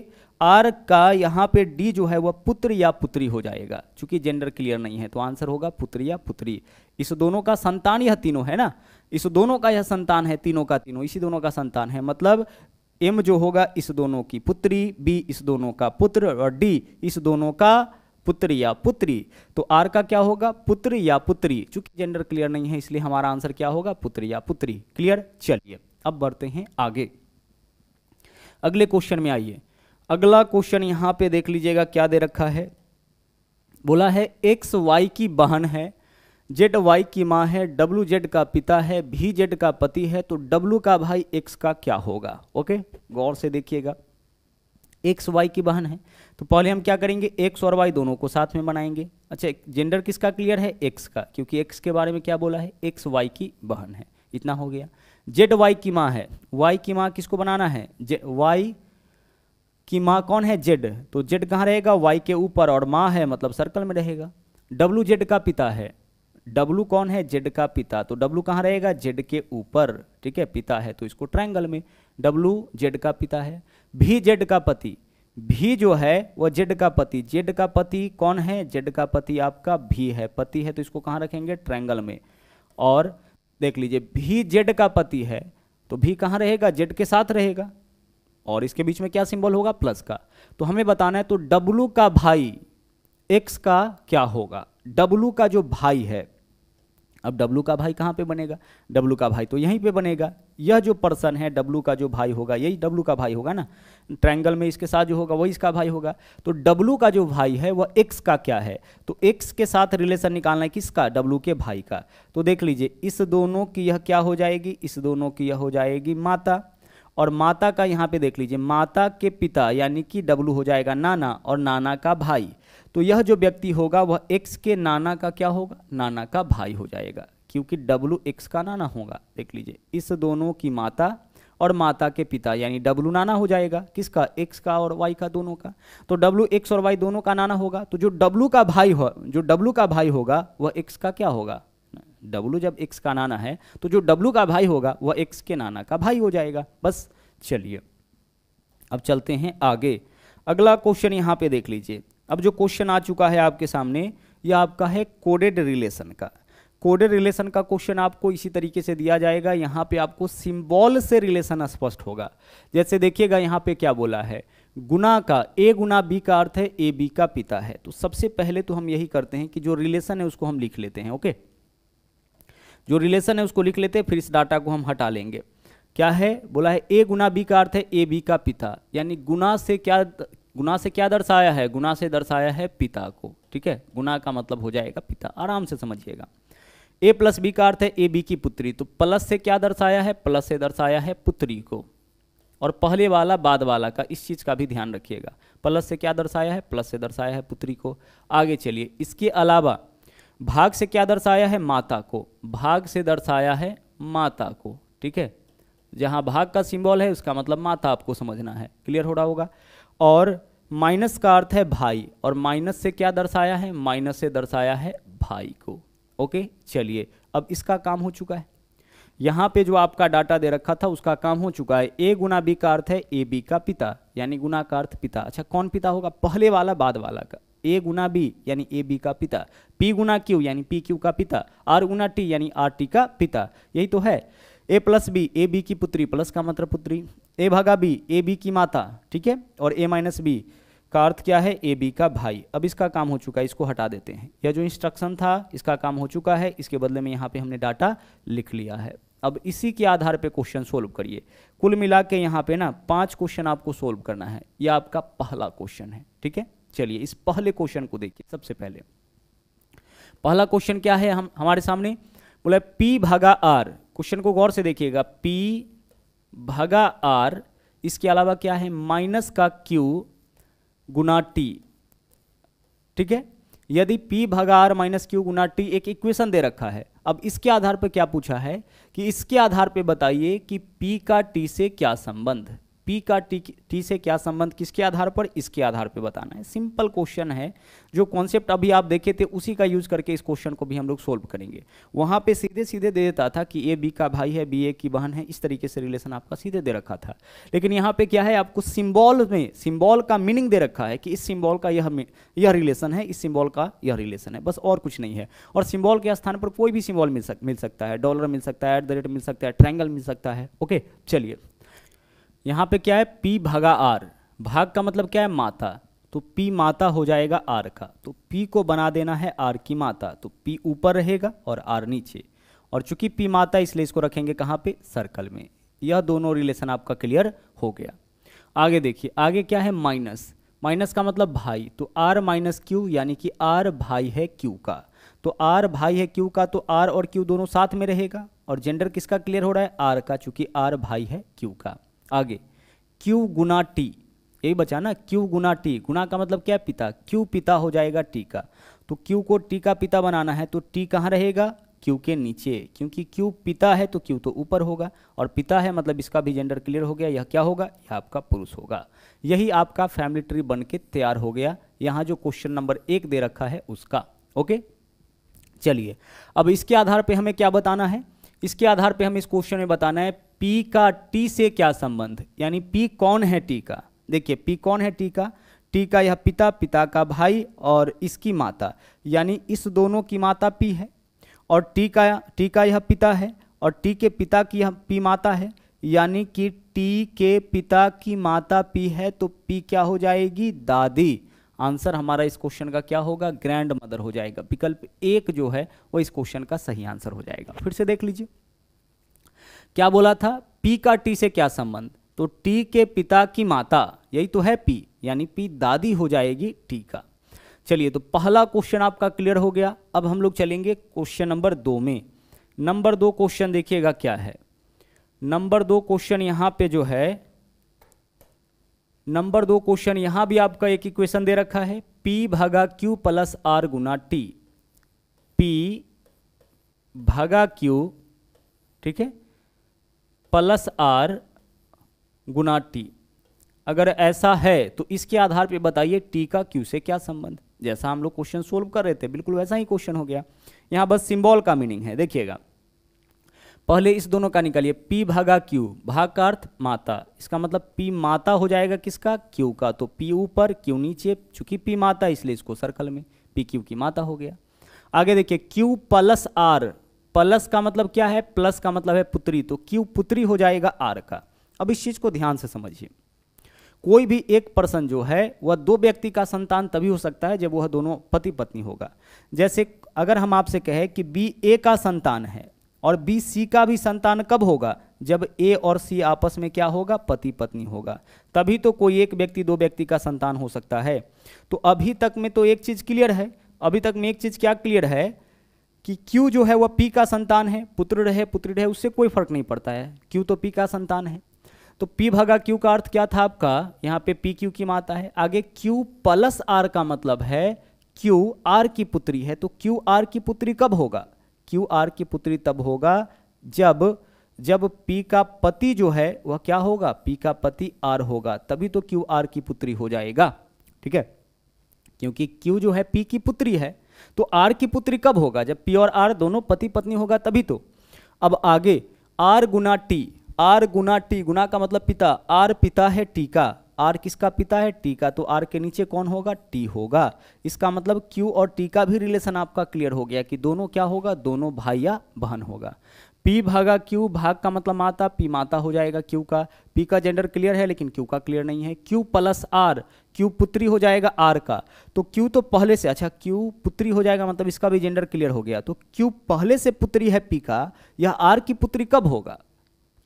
आर का यहाँ पे डी जो है वह पुत्र या पुत्री हो जाएगा चूंकि जेंडर क्लियर नहीं है तो आंसर होगा पुत्र या पुत्री इस दोनों का संतान यह तीनों है ना इस दोनों का यह संतान है तीनों का तीनों इसी दोनों का संतान है मतलब एम जो होगा इस दोनों की पुत्री बी इस दोनों का पुत्र और डी इस दोनों का पुत्र या पुत्री तो आर का क्या होगा पुत्र या पुत्री चूंकि जेंडर क्लियर नहीं है इसलिए हमारा आंसर क्या होगा पुत्र या पुत्री क्लियर चलिए अब बढ़ते हैं आगे अगले क्वेश्चन में आइए अगला क्वेश्चन यहाँ पे देख लीजिएगा क्या दे रखा है बोला है एक्स वाई की बहन है जेड वाई की माँ है डब्लू जेड का पिता है भी जेड का पति है तो डब्लू का भाई एक्स का क्या होगा ओके गौर से देखिएगा एक्स वाई की बहन है तो पहले हम क्या करेंगे एक्स और वाई दोनों को साथ में बनाएंगे अच्छा जेंडर किसका क्लियर है एक्स का क्योंकि एक्स के बारे में क्या बोला है एक्स वाई की बहन है इतना हो गया जेड वाई की माँ है वाई की माँ किसको बनाना है जे वाई कि माँ कौन है जेड तो जेड कहाँ रहेगा वाई के ऊपर और माँ है मतलब सर्कल में रहेगा डब्लू जेड का पिता है डब्लू कौन है जेड का पिता तो डब्लू कहाँ रहेगा जेड के ऊपर ठीक है पिता है तो इसको ट्राइंगल में डब्लू जेड का पिता है भी जेड का पति भी जो है वह जेड का पति जेड का पति कौन है जेड का पति आपका भी है पति है तो इसको कहाँ रखेंगे ट्रैंगल में और देख लीजिए भी जेड का पति है तो भी कहाँ रहेगा जेड के साथ रहेगा और इसके बीच में क्या सिंबल होगा प्लस का तो हमें बताना है तो डब्लू का भाई एक्स का क्या होगा डब्लू का जो भाई है अब डब्लू का भाई कहाँ पे बनेगा डब्लू का भाई तो यहीं पे बनेगा यह जो पर्सन है डब्लू का जो भाई होगा यही डब्लू का भाई होगा ना ट्रायंगल में इसके साथ जो होगा वही इसका भाई होगा तो डब्लू का जो भाई है वह एक्स का क्या है तो एक्स के साथ रिलेशन निकालना है किसका डब्लू के भाई का तो देख लीजिए इस दोनों की यह क्या हो जाएगी इस दोनों की यह हो जाएगी माता और माता का यहाँ पे देख लीजिए माता के पिता यानी कि डब्लू हो जाएगा नाना और नाना का भाई तो यह जो व्यक्ति होगा वह एक्स के नाना का क्या होगा नाना का भाई हो जाएगा क्योंकि डब्लू एक्स का नाना होगा देख लीजिए इस दोनों की माता और माता के पिता यानी डब्लू नाना हो जाएगा किसका एक्स का और वाई का दोनों का तो डब्लू एक्स और वाई दोनों का नाना होगा तो जो डब्लू का भाई हो जो डब्लू का भाई होगा वह एक्स का क्या होगा डब्लू जब एक्स का नाना है तो जो डब्लू का भाई होगा वह एक्स के नाना का भाई हो जाएगा बस चलिए अब चलते हैं आगे अगला क्वेश्चन यहाँ पे देख लीजिए अब जो क्वेश्चन आ चुका है आपके सामने यह आपका है कोडेड रिलेशन का कोडेड रिलेशन का क्वेश्चन आपको इसी तरीके से दिया जाएगा यहाँ पे आपको सिंबल से रिलेशन स्पष्ट होगा जैसे देखिएगा यहाँ पे क्या बोला है गुना का ए गुना बी का अर्थ है ए बी का पिता है तो सबसे पहले तो हम यही करते हैं कि जो रिलेशन है उसको हम लिख लेते हैं ओके okay? जो रिलेशन है उसको लिख लेते हैं फिर इस डाटा को हम हटा लेंगे क्या है बोला है ए गुना बी का अर्थ है ए बी का पिता यानी गुना से क्या गुना से क्या दर्शाया है गुना से दर्शाया है पिता को ठीक है गुना का मतलब हो जाएगा पिता आराम से समझिएगा ए प्लस बी का अर्थ है ए बी की पुत्री तो प्लस से क्या दर्शाया है प्लस से दर्शाया है पुत्री को और पहले वाला बाद वाला का इस चीज़ का भी ध्यान रखिएगा प्लस से क्या दर्शाया है प्लस से दर्शाया है पुत्री को आगे चलिए इसके अलावा भाग से क्या दर्शाया है माता को भाग से दर्शाया है माता को ठीक है जहां भाग का सिंबल है उसका मतलब माता आपको समझना है क्लियर हो रहा होगा और माइनस का अर्थ है भाई और माइनस से क्या दर्शाया है माइनस से दर्शाया है भाई को ओके चलिए अब इसका काम हो चुका है यहां पे जो आपका डाटा दे रखा था उसका काम हो चुका है ए गुना बी का अर्थ है ए बी का पिता यानी गुना का अर्थ पिता अच्छा कौन पिता होगा पहले वाला बाद वाला का ए गुना बी यानी ए बी का पिता पी गुना क्यू यानी पी क्यू का पिता आर गुना टी यानी आर टी का पिता यही तो है A plus B A B की पुत्री प्लस का मतलब पुत्री ए भागा बी ए बी की माता ठीक है और ए माइनस बी का अर्थ क्या है ए बी का भाई अब इसका काम हो चुका है इसको हटा देते हैं यह जो इंस्ट्रक्शन था इसका काम हो चुका है इसके बदले में यहाँ पे हमने डाटा लिख लिया है अब इसी के आधार पे क्वेश्चन सोल्व करिए कुल मिला के यहाँ पे ना पांच क्वेश्चन आपको सोल्व करना है यह आपका पहला क्वेश्चन है ठीक है चलिए इस पहले क्वेश्चन को देखिए सबसे पहले पहला क्वेश्चन क्या है हम हमारे सामने बोला पी भागा आर क्वेश्चन को गौर से देखिएगा P भागा आर इसके अलावा क्या है माइनस का क्यू गुना टी ठीक है यदि p भागा आर माइनस क्यू गुना टी एक इक्वेशन दे रखा है अब इसके आधार पर क्या पूछा है कि इसके आधार पर बताइए कि p का t से क्या संबंध है पी का टी टी से क्या संबंध किसके आधार पर इसके आधार पे बताना है सिंपल क्वेश्चन है जो कॉन्सेप्ट अभी आप देखे थे उसी का यूज करके इस क्वेश्चन को भी हम लोग सोल्व करेंगे वहां पे सीधे सीधे दे देता था कि ए बी का भाई है बी ए की बहन है इस तरीके से रिलेशन आपका सीधे दे रखा था लेकिन यहाँ पे क्या है आपको सिम्बॉल में सिम्बॉल का मीनिंग दे रखा है कि इस सिम्बॉल का यह यह रिलेशन है इस सिम्बॉल का यह रिलेशन है बस और कुछ नहीं है और सिम्बॉल के स्थान पर कोई भी सिम्बॉल मिल सक मिल सकता है डॉलर मिल सकता है एट द रेट मिल सकता है ट्रैंगल मिल सकता है ओके चलिए यहाँ पे क्या है पी भागा आर भाग का मतलब क्या है माता तो पी माता हो जाएगा आर का तो पी को बना देना है आर की माता तो पी ऊपर रहेगा और आर नीचे और चूंकि पी माता इसलिए इसको रखेंगे कहाँ पे सर्कल में यह दोनों रिलेशन आपका क्लियर हो गया आगे देखिए आगे क्या है माइनस माइनस का मतलब भाई तो आर माइनस क्यू यानी कि आर भाई है क्यू का तो आर भाई है क्यू का तो आर और क्यू दोनों साथ में रहेगा और जेंडर किसका क्लियर हो रहा है आर का चूंकि आर भाई है क्यू का आगे क्यू गुना टी यही बचा ना क्यू गुना टी गुना का मतलब क्या पिता क्यू पिता हो जाएगा t का तो क्यू को t का पिता बनाना है तो टी कहाँ रहेगा क्यू के नीचे क्योंकि क्यू पिता है तो q तो ऊपर होगा और पिता है मतलब इसका भी जेंडर क्लियर हो गया यह क्या होगा यह आपका पुरुष होगा यही आपका फैमिली ट्री बन के तैयार हो गया यहाँ जो क्वेश्चन नंबर एक दे रखा है उसका ओके चलिए अब इसके आधार पर हमें क्या बताना है इसके आधार पर हमें इस क्वेश्चन में बताना है पी का टी से क्या संबंध यानी पी कौन है टी का देखिए पी कौन है टी का टी का यह पिता पिता का भाई और इसकी माता यानी इस दोनों की माता पी है और टी का टी का यह पिता है और टी के पिता की यह पी माता है यानी कि टी के पिता की माता पी है तो पी क्या हो जाएगी दादी आंसर हमारा इस क्वेश्चन का क्या होगा ग्रैंड मदर हो जाएगा विकल्प एक जो है वो इस क्वेश्चन का सही आंसर हो जाएगा फिर से देख लीजिए क्या बोला था पी का टी से क्या संबंध तो टी के पिता की माता यही तो है पी यानी पी दादी हो जाएगी टी का चलिए तो पहला क्वेश्चन आपका क्लियर हो गया अब हम लोग चलेंगे क्वेश्चन नंबर दो में नंबर दो क्वेश्चन देखिएगा क्या है नंबर दो क्वेश्चन यहां पे जो है नंबर दो क्वेश्चन यहां भी आपका एक इक्वेशन दे रखा है पी भागा क्यू प्लस आर गुना टी पी भागा क्यू ठीक है प्लस आर गुना टी अगर ऐसा है तो इसके आधार पे बताइए टी का क्यू से क्या संबंध जैसा हम लोग क्वेश्चन सोल्व कर रहे थे बिल्कुल वैसा ही क्वेश्चन हो गया यहाँ बस सिंबल का मीनिंग है देखिएगा पहले इस दोनों का निकालिए पी भागा क्यू भाग का अर्थ माता इसका मतलब पी माता हो जाएगा किसका क्यू का तो पी ऊपर Q नीचे चूंकि पी माता इसलिए इसको सर्कल में पी क्यू की माता हो गया आगे देखिए क्यू प्लस आर प्लस का मतलब क्या है प्लस का मतलब है पुत्री तो क्यू पुत्री हो जाएगा आर का अब इस चीज को ध्यान से समझिए कोई भी एक पर्सन जो है वह दो व्यक्ति का संतान तभी हो सकता है जब वह दोनों पति पत्नी होगा जैसे अगर हम आपसे कहें कि बी ए का संतान है और बी सी का भी संतान कब होगा जब ए और सी आपस में क्या होगा पति पत्नी होगा तभी तो कोई एक व्यक्ति दो व्यक्ति का संतान हो सकता है तो अभी तक में तो एक चीज़ क्लियर है अभी तक में एक चीज़ क्या क्लियर है कि क्यू जो है वह पी का संतान है पुत्र रहे पुत्री रहे उससे कोई फर्क नहीं पड़ता है क्यू तो पी का संतान है तो पी भागा क्यू का अर्थ क्या था आपका यहाँ पे पी क्यू की माता है आगे Q प्लस आर का मतलब है Q R की पुत्री है तो क्यू आर की पुत्री कब होगा क्यू आर की पुत्री तब होगा जब जब पी का पति जो है वह क्या होगा पी का पति आर होगा तभी तो क्यू आर की पुत्री हो जाएगा ठीक है क्योंकि क्यू जो है पी की पुत्री है तो आर की पुत्री कब होगा जब पी और आर दोनों पति पत्नी होगा तभी तो अब आगे आर गुना टी आर गुना टी गुना का मतलब पिता आर पिता है टी का आर किसका पिता है टी का तो आर के नीचे कौन होगा टी होगा इसका मतलब क्यू और टी का भी रिलेशन आपका क्लियर हो गया कि दोनों क्या होगा दोनों भाई या बहन होगा पी भागा क्यू भाग का मतलब माता पी माता हो जाएगा क्यू का पी का जेंडर क्लियर है लेकिन क्यू का क्लियर नहीं है क्यू प्लस आर क्यू पुत्री हो जाएगा आर का तो क्यू तो पहले से अच्छा क्यू पुत्री हो जाएगा मतलब इसका भी जेंडर क्लियर हो गया तो क्यू पहले से पुत्री है पी का यह आर की पुत्री कब होगा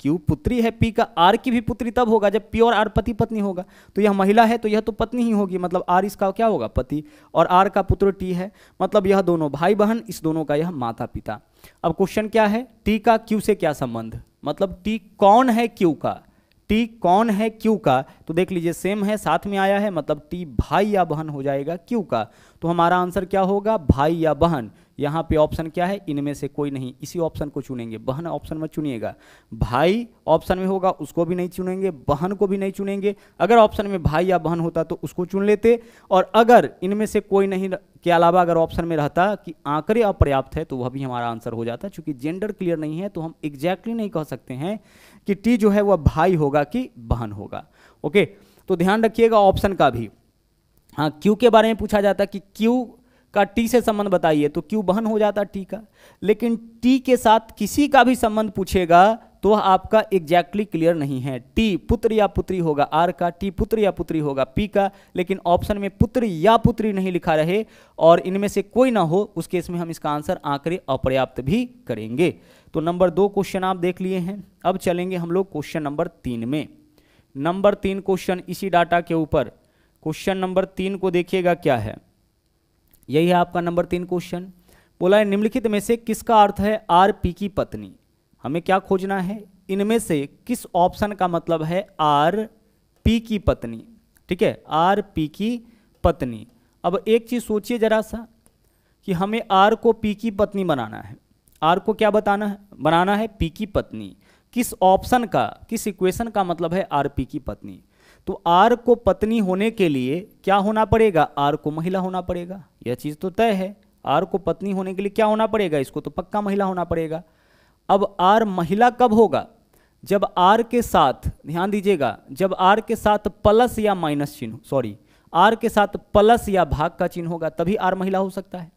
क्यू पुत्री है पी का आर की भी पुत्री तब होगा जब पी और आर पति पत्नी होगा तो यह महिला है तो यह तो पत्नी ही होगी मतलब आर इसका क्या होगा पति और आर का पुत्र टी है मतलब यह दोनों भाई बहन इस दोनों का यह माता पिता अब क्वेश्चन क्या है टी का क्यू से क्या संबंध मतलब टी कौन है क्यू का टी कौन है क्यू का तो देख लीजिए सेम है साथ में आया है मतलब टी भाई या बहन हो जाएगा क्यू का तो हमारा आंसर क्या होगा भाई या बहन यहाँ पे ऑप्शन क्या है इनमें से कोई नहीं इसी ऑप्शन को चुनेंगे बहन ऑप्शन में चुनिएगा भाई ऑप्शन में होगा उसको भी नहीं चुनेंगे बहन को भी नहीं चुनेंगे अगर ऑप्शन में भाई या बहन होता तो उसको चुन लेते और अगर इनमें से कोई नहीं के अलावा अगर ऑप्शन में रहता कि आंकड़े अपर्याप्त है तो वह भी हमारा आंसर हो जाता चूंकि जेंडर क्लियर नहीं है तो हम एग्जैक्टली नहीं कह सकते हैं कि टी जो है वह भाई होगा कि बहन होगा ओके तो ध्यान रखिएगा ऑप्शन का भी हाँ क्यू के बारे में पूछा जाता कि क्यू का टी से संबंध बताइए तो क्यू बहन हो जाता टी का लेकिन टी के साथ किसी का भी संबंध पूछेगा तो वह आपका एग्जैक्टली exactly क्लियर नहीं है टी पुत्र या पुत्री होगा आर का टी पुत्र या पुत्री होगा पी का लेकिन ऑप्शन में पुत्र या पुत्री नहीं लिखा रहे और इनमें से कोई ना हो उस केस में हम इसका आंसर आंकड़े अपर्याप्त भी करेंगे तो नंबर दो क्वेश्चन आप देख लिए हैं अब चलेंगे हम लोग क्वेश्चन नंबर तीन में नंबर तीन क्वेश्चन इसी डाटा के ऊपर क्वेश्चन नंबर तीन को देखिएगा क्या है यही है आपका नंबर तीन क्वेश्चन बोला है निम्नलिखित में से किसका अर्थ है आर पी की पत्नी हमें क्या खोजना है इनमें से किस ऑप्शन का मतलब है आर पी की पत्नी ठीक है आर पी की पत्नी अब एक चीज़ सोचिए जरा सा कि हमें आर को पी की पत्नी बनाना है आर को क्या बताना है बनाना है पी की पत्नी किस ऑप्शन का किस इक्वेशन का मतलब है आर पी की पत्नी तो आर को पत्नी होने के लिए क्या होना पड़ेगा आर को महिला होना पड़ेगा यह चीज़ तो तय है आर को पत्नी होने के लिए क्या होना पड़ेगा इसको तो पक्का महिला होना पड़ेगा अब आर महिला कब होगा जब आर के साथ ध्यान दीजिएगा जब आर के साथ प्लस या माइनस चिन्ह सॉरी आर के साथ प्लस या भाग का चिन्ह होगा तभी आर महिला हो सकता है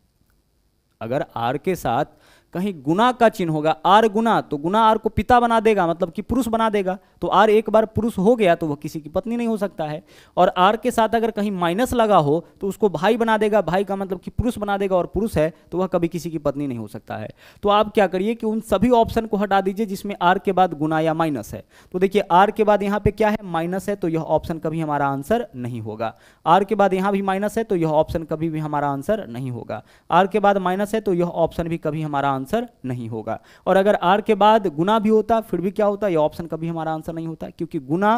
अगर आर के साथ कहीं गुना का चिन्ह होगा आर गुना तो गुना आर को पिता बना देगा मतलब कि पुरुष बना देगा तो आर एक बार पुरुष हो गया तो वह किसी की पत्नी नहीं हो सकता है और आर के साथ अगर कहीं माइनस लगा हो तो उसको भाई बना देगा भाई का मतलब कि पुरुष बना देगा और पुरुष है तो वह कभी किसी की पत्नी नहीं हो सकता है तो आप क्या करिए कि उन सभी ऑप्शन को हटा दीजिए जिसमें आर के बाद गुना या माइनस है तो देखिए आर के बाद यहाँ पे क्या है माइनस है तो यह ऑप्शन कभी हमारा आंसर नहीं होगा आर के बाद यहाँ भी माइनस है तो यह ऑप्शन कभी भी हमारा आंसर नहीं होगा आर के बाद माइनस है तो यह ऑप्शन भी कभी हमारा आंसर आंसर नहीं होगा और अगर आर के बाद गुना भी होता फिर भी क्या होता ये ऑप्शन कभी हमारा आंसर नहीं होता क्योंकि गुना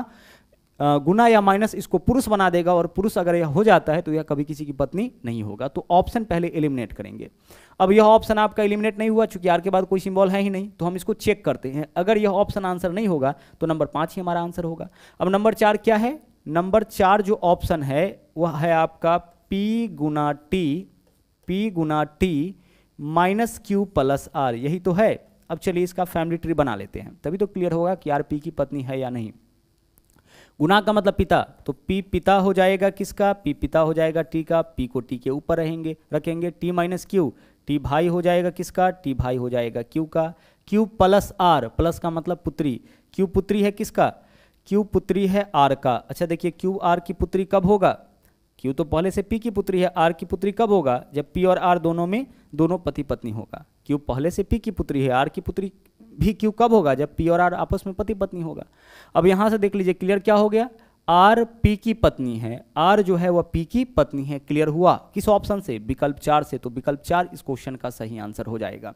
गुना या माइनस इसको पुरुष बना देगा और पुरुष अगर यह हो जाता है तो यह कभी किसी की पत्नी नहीं होगा तो ऑप्शन पहले एलिमिनेट करेंगे अब यह ऑप्शन आपका एलिमिनेट नहीं हुआ चूंकि आर के बाद कोई सिंबल है ही नहीं तो हम इसको चेक करते हैं अगर यह ऑप्शन आंसर नहीं होगा तो नंबर पांच ही हमारा आंसर होगा अब नंबर चार क्या है नंबर चार जो ऑप्शन है वह है आपका पी गुना टी पी गुना टी पी गुना T minus Q plus R यही तो है अब चलिए इसका फैमिली ट्री बना लेते हैं तभी तो क्लियर होगा कि आर पी की पत्नी है या नहीं गुना का मतलब पिता तो पी पिता हो जाएगा किसका पी पिता हो जाएगा टी का पी को टी के ऊपर रहेंगे रखेंगे टी माइनस क्यू टी भाई हो जाएगा किसका टी भाई हो जाएगा क्यू का क्यू प्लस आर प्लस का मतलब पुत्री क्यू पुत्री है किसका क्यू पुत्री है आर का अच्छा देखिए क्यू आर की पुत्री कब होगा क्यू तो पहले से पी की पुत्री है आर की पुत्री कब होगा जब पी और आर दोनों में दोनों पति पत्नी होगा क्यू पहले से पी की पुत्री है आर की पुत्री भी क्यू कब होगा जब पी और आर आपस में पति पत्नी होगा अब यहाँ से देख लीजिए क्लियर क्या हो गया आर पी की पत्नी है आर जो है वह पी की पत्नी है क्लियर हुआ किस ऑप्शन से विकल्प चार से तो विकल्प चार इस क्वेश्चन का सही आंसर हो जाएगा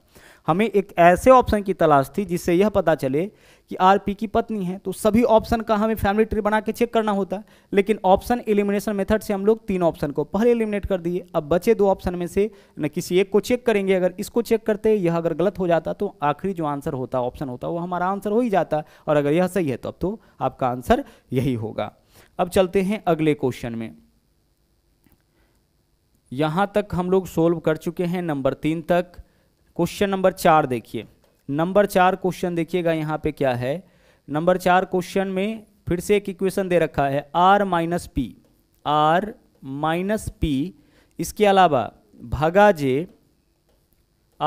हमें एक ऐसे ऑप्शन की तलाश थी जिससे यह पता चले कि आर पी की पत्नी है तो सभी ऑप्शन का हमें फैमिली ट्री बना के चेक करना होता है लेकिन ऑप्शन एलिमिनेशन मेथड से हम लोग तीन ऑप्शन को पहले एलिमिनेट कर दिए अब बचे दो ऑप्शन में से न किसी एक को चेक करेंगे अगर इसको चेक करते यह अगर गलत हो जाता तो आखिरी जो आंसर होता ऑप्शन होता वो हमारा आंसर हो ही जाता और अगर यह सही है तो अब तो आपका आंसर यही होगा अब चलते हैं अगले क्वेश्चन में यहाँ तक हम लोग सोल्व कर चुके हैं नंबर तीन तक क्वेश्चन नंबर चार देखिए नंबर चार क्वेश्चन देखिएगा यहाँ पे क्या है नंबर चार क्वेश्चन में फिर से एक इक्वेशन दे रखा है R minus P R minus P इसके अलावा भागा जे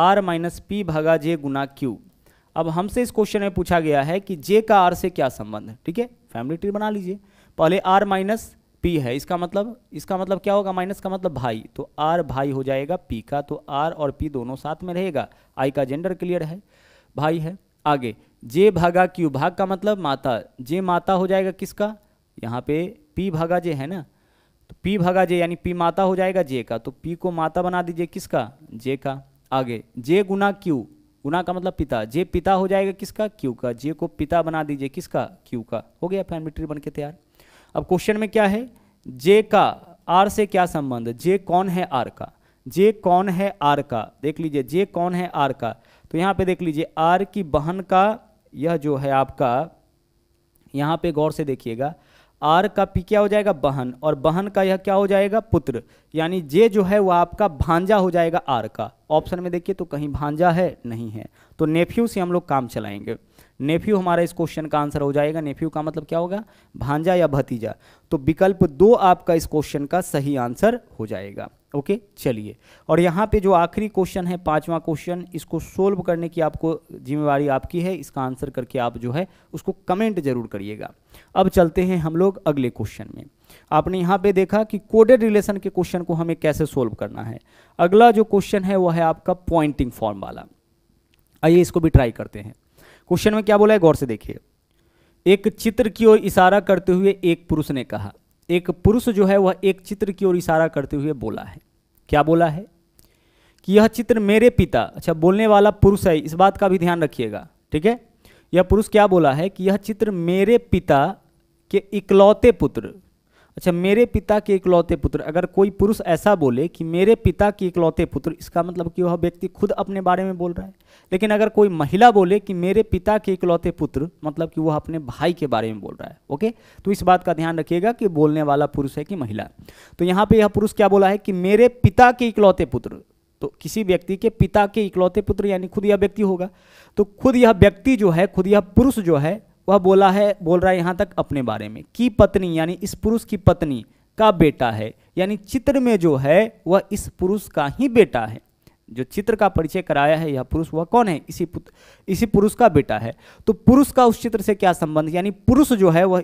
आर माइनस पी भागा जे गुना क्यू अब हमसे इस क्वेश्चन में पूछा गया है कि जे का आर से क्या संबंध है ठीक है फैमिली ट्री बना लीजिए पहले आर माइनस पी है इसका मतलब इसका मतलब क्या होगा माइनस का मतलब भाई तो आर भाई हो जाएगा पी का तो आर और पी दोनों साथ में रहेगा आई का जेंडर क्लियर है भाई है आगे जे भागा क्यू भाग का मतलब माता जे माता हो जाएगा किसका यहाँ पे पी भागा जे है ना तो पी भागा जे यानी पी माता हो जाएगा जे का तो पी को माता बना दीजिए किसका जे का आगे जे गुना क्यू गुना का मतलब पिता जे पिता हो जाएगा किसका क्यू का जे को पिता बना दीजिए किसका क्यू का हो गया फैमिली ट्री बन के तैयार अब क्वेश्चन में क्या है जे का आर से क्या संबंध जे कौन है आर का जे कौन है आर का देख लीजिए जे कौन है आर का तो यहाँ पे देख लीजिए आर की बहन का यह जो है आपका यहाँ पे गौर से देखिएगा आर का पी क्या हो जाएगा बहन और बहन का यह क्या हो जाएगा पुत्र यानी जे जो है वह आपका भांजा हो जाएगा आर का ऑप्शन में देखिए तो कहीं भांजा है नहीं है तो नेफ्यू से हम लोग काम चलाएंगे नेफ्यू हमारा इस क्वेश्चन का आंसर हो जाएगा नेफ्यू का मतलब क्या होगा भांजा या भतीजा तो विकल्प दो आपका इस क्वेश्चन का सही आंसर हो जाएगा ओके चलिए और यहाँ पे जो आखिरी क्वेश्चन है पांचवा क्वेश्चन इसको सोल्व करने की आपको जिम्मेवारी आपकी है इसका आंसर करके आप जो है उसको कमेंट जरूर करिएगा अब चलते हैं हम लोग अगले क्वेश्चन में आपने यहाँ पे देखा कि कोडेड रिलेशन के क्वेश्चन को हमें कैसे सोल्व करना है अगला जो क्वेश्चन है वह है आपका पॉइंटिंग फॉर्म वाला आइए इसको भी ट्राई करते हैं क्वेश्चन में क्या बोला है गौर से देखिए एक चित्र की ओर इशारा करते हुए एक पुरुष ने कहा एक पुरुष जो है वह एक चित्र की ओर इशारा करते हुए बोला है क्या बोला है कि यह चित्र मेरे पिता अच्छा बोलने वाला पुरुष है इस बात का भी ध्यान रखिएगा ठीक है यह पुरुष क्या बोला है कि यह चित्र मेरे पिता के इकलौते पुत्र अच्छा मेरे पिता के इकलौते पुत्र अगर कोई पुरुष ऐसा बोले कि मेरे पिता के इकलौते पुत्र इसका मतलब कि वह व्यक्ति खुद अपने बारे में बोल रहा है लेकिन अगर कोई महिला बोले कि मेरे पिता के इकलौते पुत्र मतलब कि वह अपने भाई के बारे में बोल रहा है ओके तो इस बात का ध्यान रखिएगा कि बोलने वाला पुरुष है कि महिला तो यहाँ पर यह पुरुष क्या बोला है कि मेरे पिता के इकलौते पुत्र तो किसी व्यक्ति के पिता के इकलौते पुत्र यानी खुद यह व्यक्ति होगा तो खुद यह व्यक्ति जो है खुद यह पुरुष जो है वह बोला है बोल रहा है यहाँ तक अपने बारे में की पत्नी यानी इस पुरुष की पत्नी का बेटा है यानी चित्र में जो है वह इस पुरुष का ही बेटा है जो चित्र का परिचय कराया है यह पुरुष वह कौन है इसी इसी पुरुष का बेटा है तो पुरुष का उस चित्र से क्या संबंध यानी पुरुष जो है वह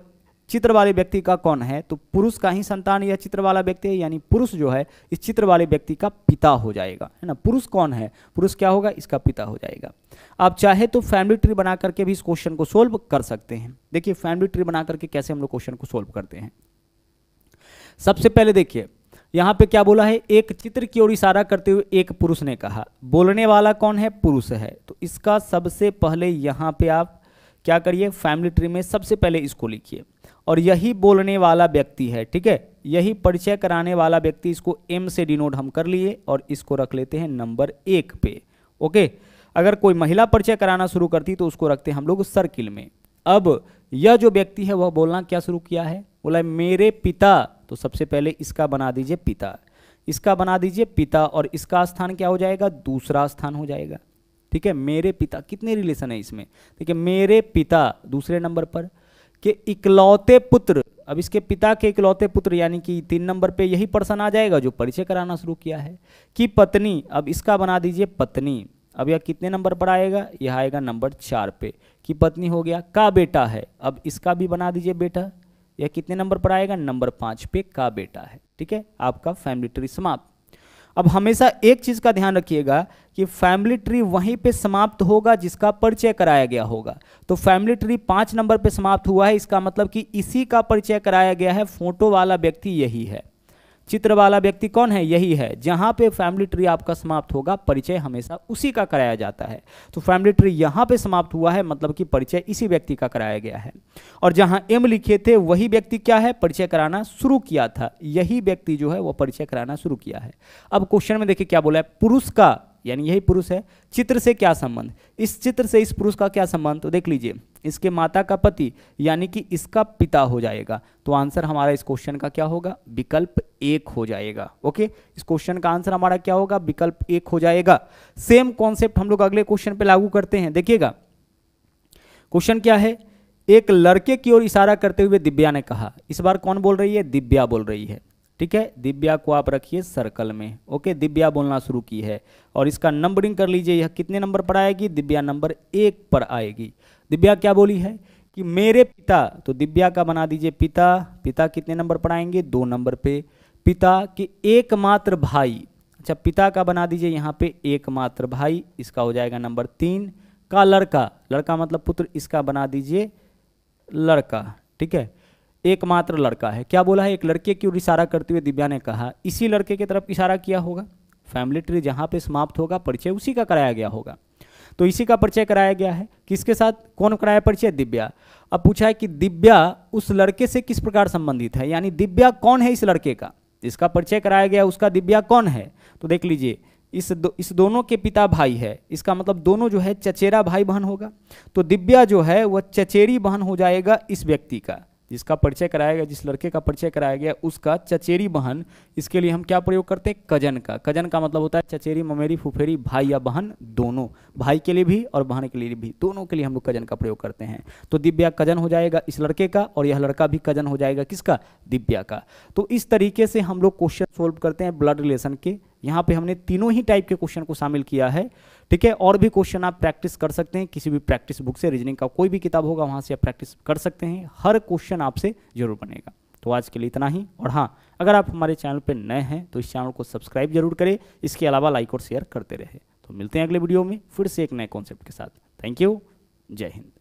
चित्र वाले व्यक्ति का कौन है तो पुरुष का ही संतान यह चित्र वाला व्यक्ति है यानी पुरुष जो है इस चित्र वाले व्यक्ति का पिता हो जाएगा है ना पुरुष कौन है पुरुष क्या होगा इसका पिता हो जाएगा आप चाहे तो फैमिली ट्री बना करके भी इस क्वेश्चन को सोल्व कर सकते हैं देखिए फैमिली ट्री बना करके कैसे हम लोग क्वेश्चन को सोल्व करते हैं सबसे पहले देखिए यहाँ पे क्या बोला है एक चित्र की ओर इशारा करते हुए एक पुरुष ने कहा बोलने वाला कौन है पुरुष है तो इसका सबसे पहले यहाँ पे आप क्या करिए फैमिली ट्री में सबसे पहले इसको लिखिए और यही बोलने वाला व्यक्ति है ठीक है यही परिचय कराने वाला व्यक्ति इसको एम से डिनोट हम कर लिए और इसको रख लेते हैं नंबर एक पे ओके अगर कोई महिला परिचय कराना शुरू करती तो उसको रखते हैं हम लोग सर्किल में अब यह जो व्यक्ति है वह बोलना क्या शुरू किया है बोला मेरे पिता तो सबसे पहले इसका बना दीजिए पिता इसका बना दीजिए पिता और इसका स्थान क्या हो जाएगा दूसरा स्थान हो जाएगा ठीक है मेरे पिता कितने रिलेशन है इसमें देखिए मेरे पिता दूसरे नंबर पर कि इकलौते पुत्र अब इसके पिता के इकलौते पुत्र यानी कि तीन नंबर पे यही पर्सन आ जाएगा जो परिचय कराना शुरू किया है कि पत्नी अब इसका बना दीजिए पत्नी अब यह कितने नंबर पर आएगा यह आएगा नंबर चार पे कि पत्नी हो गया का बेटा है अब इसका भी बना दीजिए बेटा यह कितने नंबर पर आएगा नंबर पाँच पे का बेटा है ठीक है आपका फैमिली ट्री समाप्त अब हमेशा एक चीज़ का ध्यान रखिएगा कि फैमिली ट्री वहीं पे समाप्त होगा जिसका परिचय कराया गया होगा तो फैमिली ट्री पांच नंबर पे समाप्त हुआ है इसका मतलब कि इसी का परिचय कराया गया है फोटो वाला व्यक्ति यही है चित्र वाला व्यक्ति कौन है यही है जहाँ पे फैमिली ट्री आपका समाप्त होगा परिचय हमेशा उसी का कराया जाता है तो फैमिली ट्री यहाँ पे समाप्त हुआ है मतलब कि परिचय इसी व्यक्ति का कराया गया है और जहाँ एम लिखे थे वही व्यक्ति क्या है परिचय कराना शुरू किया था यही व्यक्ति जो है वह परिचय कराना शुरू किया है अब क्वेश्चन में देखिए क्या बोला है पुरुष का यानी यही पुरुष है चित्र से क्या संबंध इस चित्र से इस पुरुष का क्या संबंध तो देख लीजिए इसके माता का पति यानी कि इसका पिता हो जाएगा तो आंसर हमारा इस क्वेश्चन का क्या होगा विकल्प एक हो जाएगा ओके इस क्वेश्चन का आंसर हमारा क्या होगा विकल्प एक हो जाएगा सेम कॉन्सेप्ट हम लोग अगले क्वेश्चन पे लागू करते हैं देखिएगा क्वेश्चन क्या है एक लड़के की ओर इशारा करते हुए दिव्या ने कहा इस बार कौन बोल रही है दिव्या बोल रही है ठीक है दिव्या को आप रखिए सर्कल में ओके दिव्या बोलना शुरू की है और इसका नंबरिंग कर लीजिए यह कितने नंबर पर आएगी दिव्या नंबर एक पर आएगी दिव्या क्या बोली है कि मेरे पिता तो दिव्या का बना दीजिए पिता पिता कितने नंबर पर आएंगे दो नंबर पे पिता के एकमात्र भाई अच्छा पिता का बना दीजिए यहाँ पे एकमात्र भाई इसका हो जाएगा नंबर तीन का लड़का लड़का मतलब पुत्र इसका बना दीजिए लड़का ठीक है एकमात्र लड़का है क्या बोला है एक लड़के की ओर इशारा करते हुए दिव्या ने कहा इसी लड़के की तरफ इशारा किया होगा फैमिली ट्री जहाँ पे समाप्त होगा परिचय उसी का कराया गया होगा तो इसी का परिचय कराया गया है किसके साथ कौन कराया परिचय दिव्या अब पूछा है कि दिव्या उस लड़के से किस प्रकार संबंधित है यानी दिव्या कौन है इस लड़के का जिसका परिचय कराया गया उसका दिव्या कौन है तो देख लीजिए इस दो, इस दोनों के पिता भाई है इसका मतलब दोनों जो है चचेरा भाई बहन होगा तो दिव्या जो है वह चचेरी बहन हो जाएगा इस व्यक्ति का जिसका परिचय कराया गया जिस लड़के का परिचय कराया गया उसका चचेरी बहन इसके लिए हम क्या प्रयोग करते हैं कजन का कजन का मतलब होता है चचेरी ममेरी फुफेरी भाई या बहन दोनों भाई के लिए भी और बहन के लिए भी दोनों के लिए हम लोग कजन का प्रयोग करते हैं तो दिव्या कजन हो जाएगा इस लड़के का और यह लड़का भी कजन हो जाएगा किसका दिव्या का तो इस तरीके से हम लोग क्वेश्चन सोल्व करते हैं ब्लड रिलेशन के यहाँ पे हमने तीनों ही टाइप के क्वेश्चन को शामिल किया है ठीक है और भी क्वेश्चन आप प्रैक्टिस कर सकते हैं किसी भी प्रैक्टिस बुक से रीजनिंग का कोई भी किताब होगा वहाँ से आप प्रैक्टिस कर सकते हैं हर क्वेश्चन आपसे जरूर बनेगा तो आज के लिए इतना ही और हाँ अगर आप हमारे चैनल पर नए हैं तो इस चैनल को सब्सक्राइब जरूर करें इसके अलावा लाइक और शेयर करते रहे तो मिलते हैं अगले वीडियो में फिर से एक नए कॉन्सेप्ट के साथ थैंक यू जय हिंद